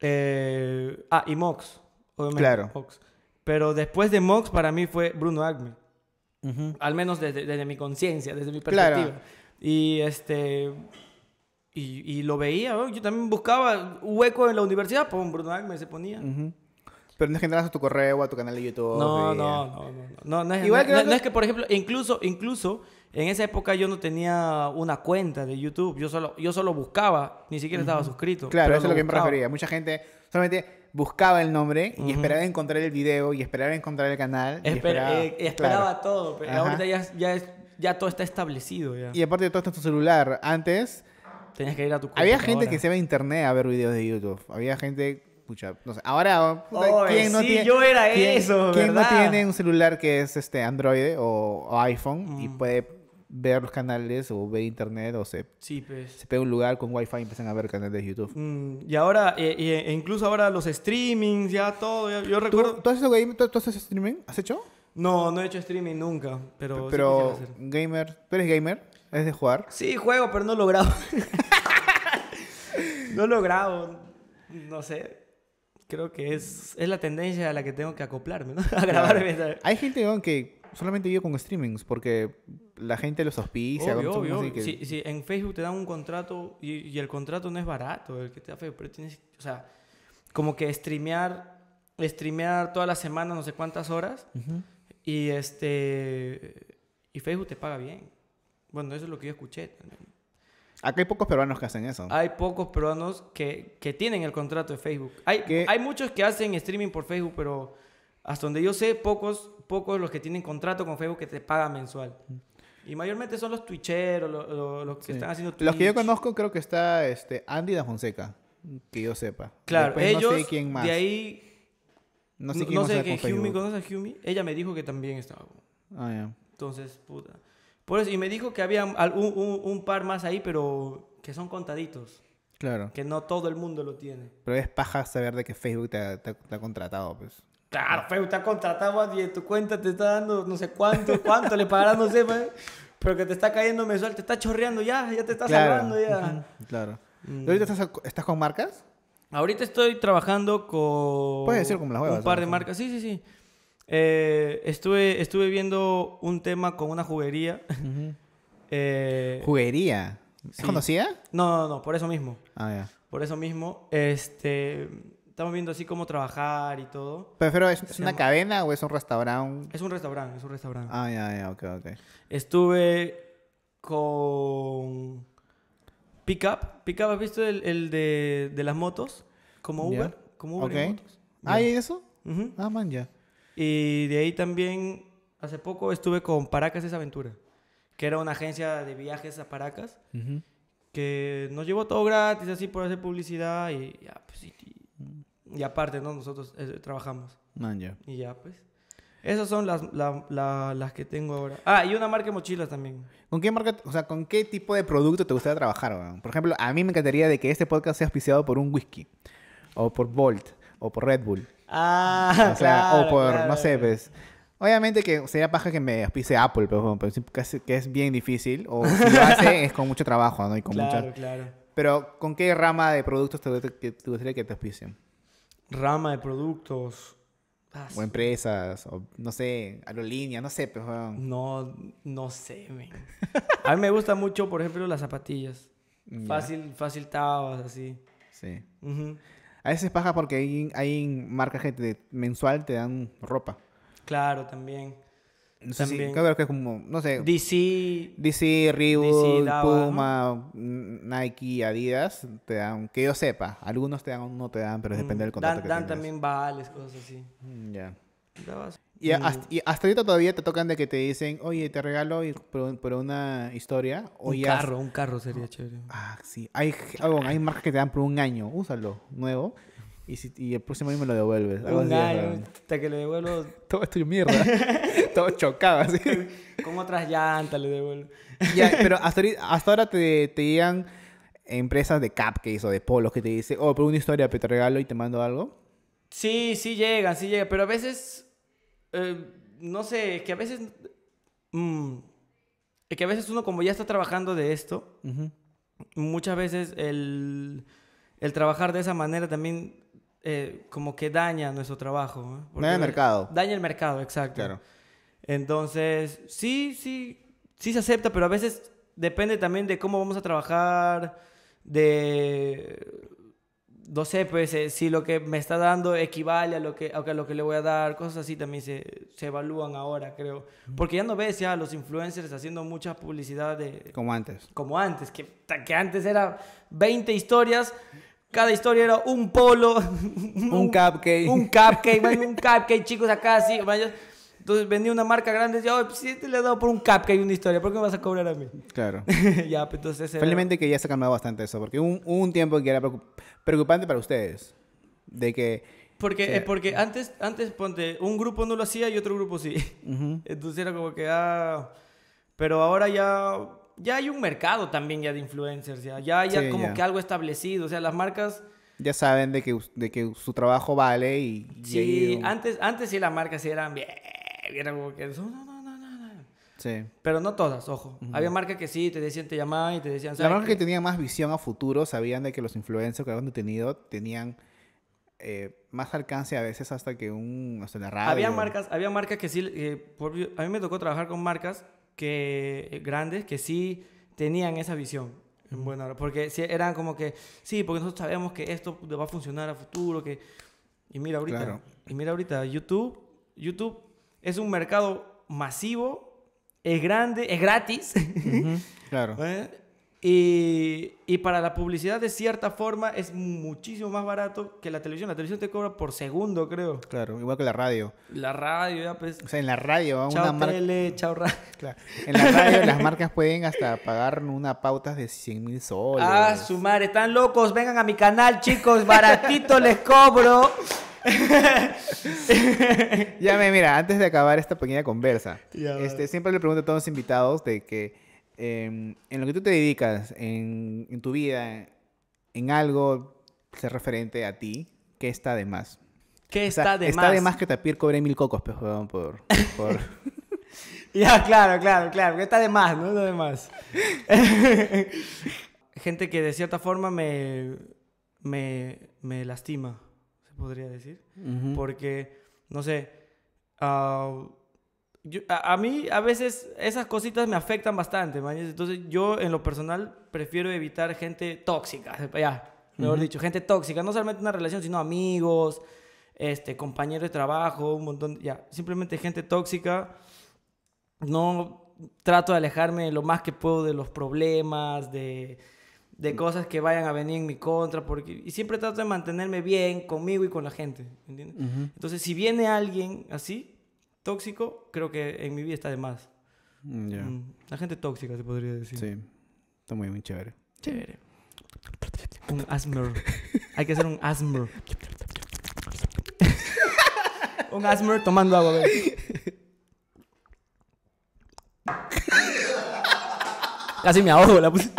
Eh, ah, y Mox. claro. Pero después de Mox, para mí fue Bruno Agme. Al menos desde, desde mi conciencia, desde mi perspectiva. Y este. Y, lo veía, yo también buscaba hueco en la universidad, pues Bruno me se ponía. Pero no es que entras a tu correo, a tu canal de YouTube. No, no, no, no, es, que... por ejemplo, incluso, incluso en esa época yo no tenía una cuenta de YouTube. Yo solo, yo solo buscaba, ni siquiera estaba suscrito. Claro, eso es lo que me refería. Mucha gente solamente buscaba el nombre y esperaba encontrar el video y esperaba encontrar el canal. Eh, esperaba, todo, pero ahorita ya, ya, todo está establecido. Y aparte de todo está en tu celular. Antes Tenías que ir a tu Había gente que se ve a internet a ver videos de YouTube. Había gente. Pucha, no sé. Ahora, ¿quién no yo era ¿quién, eso, no tiene un celular que es este Android o, iPhone y mm. puede ver los canales o ver internet o pues. se, pega un lugar con Wi-Fi y empiezan a ver canales de YouTube. Mm, y ahora, eh, eh, e, incluso ahora los streamings, ya todo, yo recuerdo... ¿Tú, haces streaming? ¿Has hecho? No, no he hecho streaming nunca, pero... Pero, gamer, ¿tú eres gamer? ¿Es de jugar? Sí, juego, pero no lo grabo. no lo grabo. No sé. Creo que es, la tendencia a la que tengo que acoplarme, ¿no? A grabarme. Hay gente que solamente vive con streamings porque la gente los auspicia. Obvio, obvio. en Facebook te dan un contrato y, el contrato no es barato, el que te da Facebook, pero tienes, o sea, como que streamear, streamear toda la semana no sé cuántas horas y este y Facebook te paga bien. Bueno, eso es lo que yo escuché. Acá hay pocos peruanos que hacen eso. Hay pocos peruanos que, que tienen el contrato de Facebook. Hay, hay muchos que hacen streaming por Facebook, pero hasta donde yo sé, pocos, pocos los que tienen contrato con Facebook que te pagan mensual. Y mayormente son los twitcheros, los, los, que están haciendo Twitch. Los que yo conozco creo que está este, Andy da Fonseca, que yo sepa. Claro, ellos, no sé quién más. ahí... No sé quién no sé que Humi, ¿conoces a Humi? Ella me dijo que también estaba. Ah, ya. Entonces, puta y me dijo que había un, par más ahí, pero que son contaditos. Claro. Que no todo el mundo lo tiene. Pero es paja saber de que Facebook te ha, contratado, pues. Claro, Facebook te ha contratado y en tu cuenta te está dando no sé cuánto, cuánto le pagarás, no sé, pues. pero que te está cayendo mensual, te está chorreando ya, ya te está claro. salvando ya. claro. Mm. ¿Ahorita estás, estás, con marcas? Ahorita estoy trabajando con... Puedes decir como las huevas. Un par de marcas, sí, sí, sí. Eh, estuve, estuve viendo un tema con una juguería. Eh, ¿Juguería? ¿Es conocida? No, no, no, por eso mismo. Ah, por eso mismo, este, estamos viendo así como trabajar y todo. Pero, ¿es, una cadena o es un restaurante? Es un restaurante, es un restaurante. Ah, ya, ya, ok, ok. Estuve con Pickup. Pickup, ¿has visto el, el de, de, las motos? Como Uber. Como Uber. Okay. Ah, eso? Ah, man, ya. Y de ahí también, hace poco estuve con Paracas es Aventura, que era una agencia de viajes a Paracas, que nos llevó todo gratis, así por hacer publicidad y ya, pues, y, y, aparte, ¿no? Nosotros eh, trabajamos. Man, ya. Y ya, pues. Esas son las, las que tengo ahora. Ah, y una marca de mochilas también. ¿Con qué marca, o sea, con qué tipo de producto te gustaría trabajar? Por ejemplo, a mí me encantaría de que este podcast sea auspiciado por un whisky o por Bolt o por Red Bull. Ah, o sea, o por, no sé, pues. Obviamente que sería paja que me auspice Apple, pues, pero, que es bien difícil. O si lo hace, es con mucho trabajo, ¿no? Y con claro, claro. Pero, ¿con qué rama de productos te, gustaría que te auspicien? Rama de productos. Ah, o empresas, o no sé, aerolíneas no sé, pero. Pues, no, no sé, A mí me gusta mucho, por ejemplo, las zapatillas. Fácil, fácil tabas, así. Sí. A veces paja porque hay, hay marcas que te, mensual te dan ropa. Claro, también. también. creo que es como, no sé. DC. DC, Reebok, Puma, mm, Nike, Adidas, te dan, que yo sepa. Algunos te dan, no te dan, pero depende mm, del contrato. Dan, dan también vales, cosas así. Mm, ya. Mm. Y, hasta, ahorita todavía te tocan de que te dicen, oye, te regalo por, una historia. O un carro, un carro sería chévere. Ah, sí. Hay, hay marcas que te dan por un año, úsalo, nuevo. Y, si, el próximo año me lo devuelves. un año, hasta que le devuelvo... Todo esto mierda. Todo chocado, así. Con otras llantas le devuelvo. pero hasta, ahora te, te empresas de cupcakes o de polos que te dicen, oh, por una historia te regalo y te mando algo. Sí, sí llegan, sí llegan. Pero a veces eh, no sé, que a veces... Mm, que a veces uno como ya está trabajando de esto, muchas veces el, trabajar de esa manera también eh, como que daña nuestro trabajo. Daña el mercado. Daña el mercado, exacto. Entonces, sí, sí, sí se acepta, pero a veces depende también de cómo vamos a trabajar, de no sé, pues eh, si lo que me está dando equivale a lo que, a lo que le voy a dar, cosas así también se, se evalúan ahora, creo. Porque ya no ves ya a los influencers haciendo mucha publicidad de... Como antes. Como antes, que, que antes era 20 historias. Cada historia era un polo, un, cupcake. Un cupcake, un cupcake, chicos, acá sí. Entonces venía una marca grande y decía, si pues, te este le he dado por un cap que hay una historia, ¿por qué me vas a cobrar a mí? Claro. ya, pues entonces... Felizmente que ya se ha cambiado bastante eso, porque un, un tiempo que era preocupante para ustedes, de que... Porque, eh, porque antes, antes, ponte, un grupo no lo hacía y otro grupo sí. Entonces era como que, ah... Pero ahora ya, ya hay un mercado también ya de influencers, ya, ya, como que algo establecido. O sea, las marcas... Ya saben de que, de que su trabajo vale y... Sí, antes, antes sí las marcas eran bien era como que, no, no, no, no, no. Sí. Pero no todas, ojo. Había marcas que sí, te decían, te llamaban y te decían... Las marcas que tenían más visión a futuro sabían de que los influencers que habían tenido tenían... Eh, más alcance a veces hasta que un hasta la radio. Había marcas, había marcas que sí, eh, a mí me tocó trabajar con marcas que eh, grandes que sí tenían esa visión. Bueno, porque eran como que sí, porque nosotros sabemos que esto va a funcionar a futuro, que y mira ahorita, y mira ahorita YouTube, YouTube es un mercado masivo, es grande, es gratis. claro. ¿Eh? y, para la publicidad, de cierta forma, es muchísimo más barato que la televisión. La televisión te cobra por segundo, creo. Claro, igual que la radio. La radio, ya pues. O sea, en la radio, chao una tele, chao radio. En la radio, las marcas pueden hasta pagar una pauta de 100 mil soles. Ah, su madre, están locos. Vengan a mi canal, chicos, baratito les cobro. ya me, mira, antes de acabar esta pequeña conversa, este, siempre le pregunto a todos los invitados de que em, en lo que tú te dedicas, en, tu vida, en algo ser referente a ti, ¿qué está de más? ¿Qué está de más? Está de más que Tapir cobre mil cocos, pues, por... por... ya, claro, claro, claro. qué está de más, ¿no? Está de más. Gente que de cierta forma me, me, me lastima podría decir. Porque, no sé, ah, a, mí a veces esas cositas me afectan bastante, Entonces yo en lo personal prefiero evitar gente tóxica, ya, mejor dicho, gente tóxica, no solamente una relación, sino amigos, este, compañeros de trabajo, un montón, ya, simplemente gente tóxica. No trato de alejarme lo más que puedo de los problemas, de de cosas que vayan a venir en mi contra, porque, y siempre trato de mantenerme bien conmigo y con la gente, ¿entiendes? Entonces, si viene alguien así, tóxico, creo que en mi vida está de más. Mm, mm, la gente tóxica, se podría decir. Sí, está muy, muy chévere. Chévere. Un asmer. Hay que hacer un asmer. un asmer tomando agua, Casi me ahogo la puse.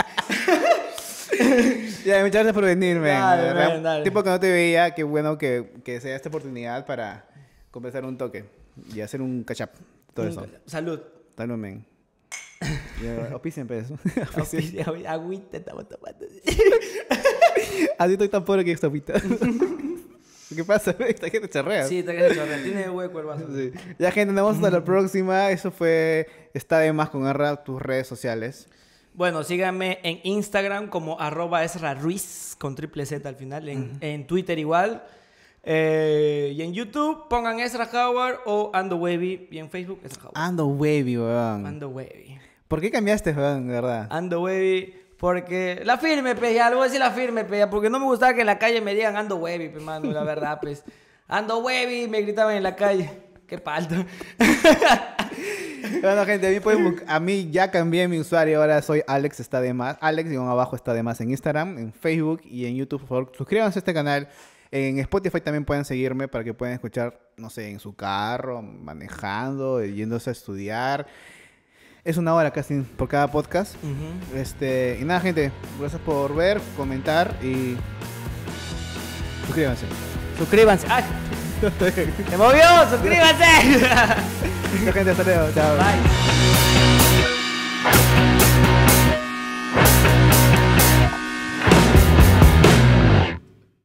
ya, muchas gracias por venir, man. Tipo que no te veía, qué bueno que, que sea esta oportunidad para conversar un toque y hacer un catch up. Todo eso. Salud. Salud, men. Opicien, pues. Agüita estamos tomando. Así estoy tan pobre que esta agüita. ¿Qué pasa? Esta gente charrea. Sí, esta gente charrea. Tiene hueco el vaso. Ya, gente, nos vemos hasta la próxima. Eso fue Está de más con Arra, tus redes sociales. Bueno, síganme en Instagram como arroba Ruiz con triple Z al final, en, Twitter igual. Eh, y en YouTube pongan Ezra Howard o Ando Wavy. Y en Facebook Ezra Howard. Ando Wavy, weón. Ando Wavy. ¿Por qué cambiaste, weón, de verdad? Ando Wavy. Porque la firme, pe, algo le decir la firme, pe, porque no me gustaba que en la calle me digan ando webby, pe, mano, la verdad, pues. Ando webby, me gritaban en la calle. Qué palto. bueno, gente, a mí, ya cambié mi usuario. Ahora soy Alex está de más. Alex, abajo, está de más en Instagram, en Facebook y en YouTube. suscríbanse a este canal. En Spotify también pueden seguirme para que puedan escuchar, no sé, en su carro, manejando, yéndose a estudiar. Es una hora casi por cada podcast. este, y nada, gente, gracias por ver, comentar y suscríbanse. Suscríbanse. Ah, ¡Se movió! ¡Suscríbase! gente, hasta luego. Chao. Bye.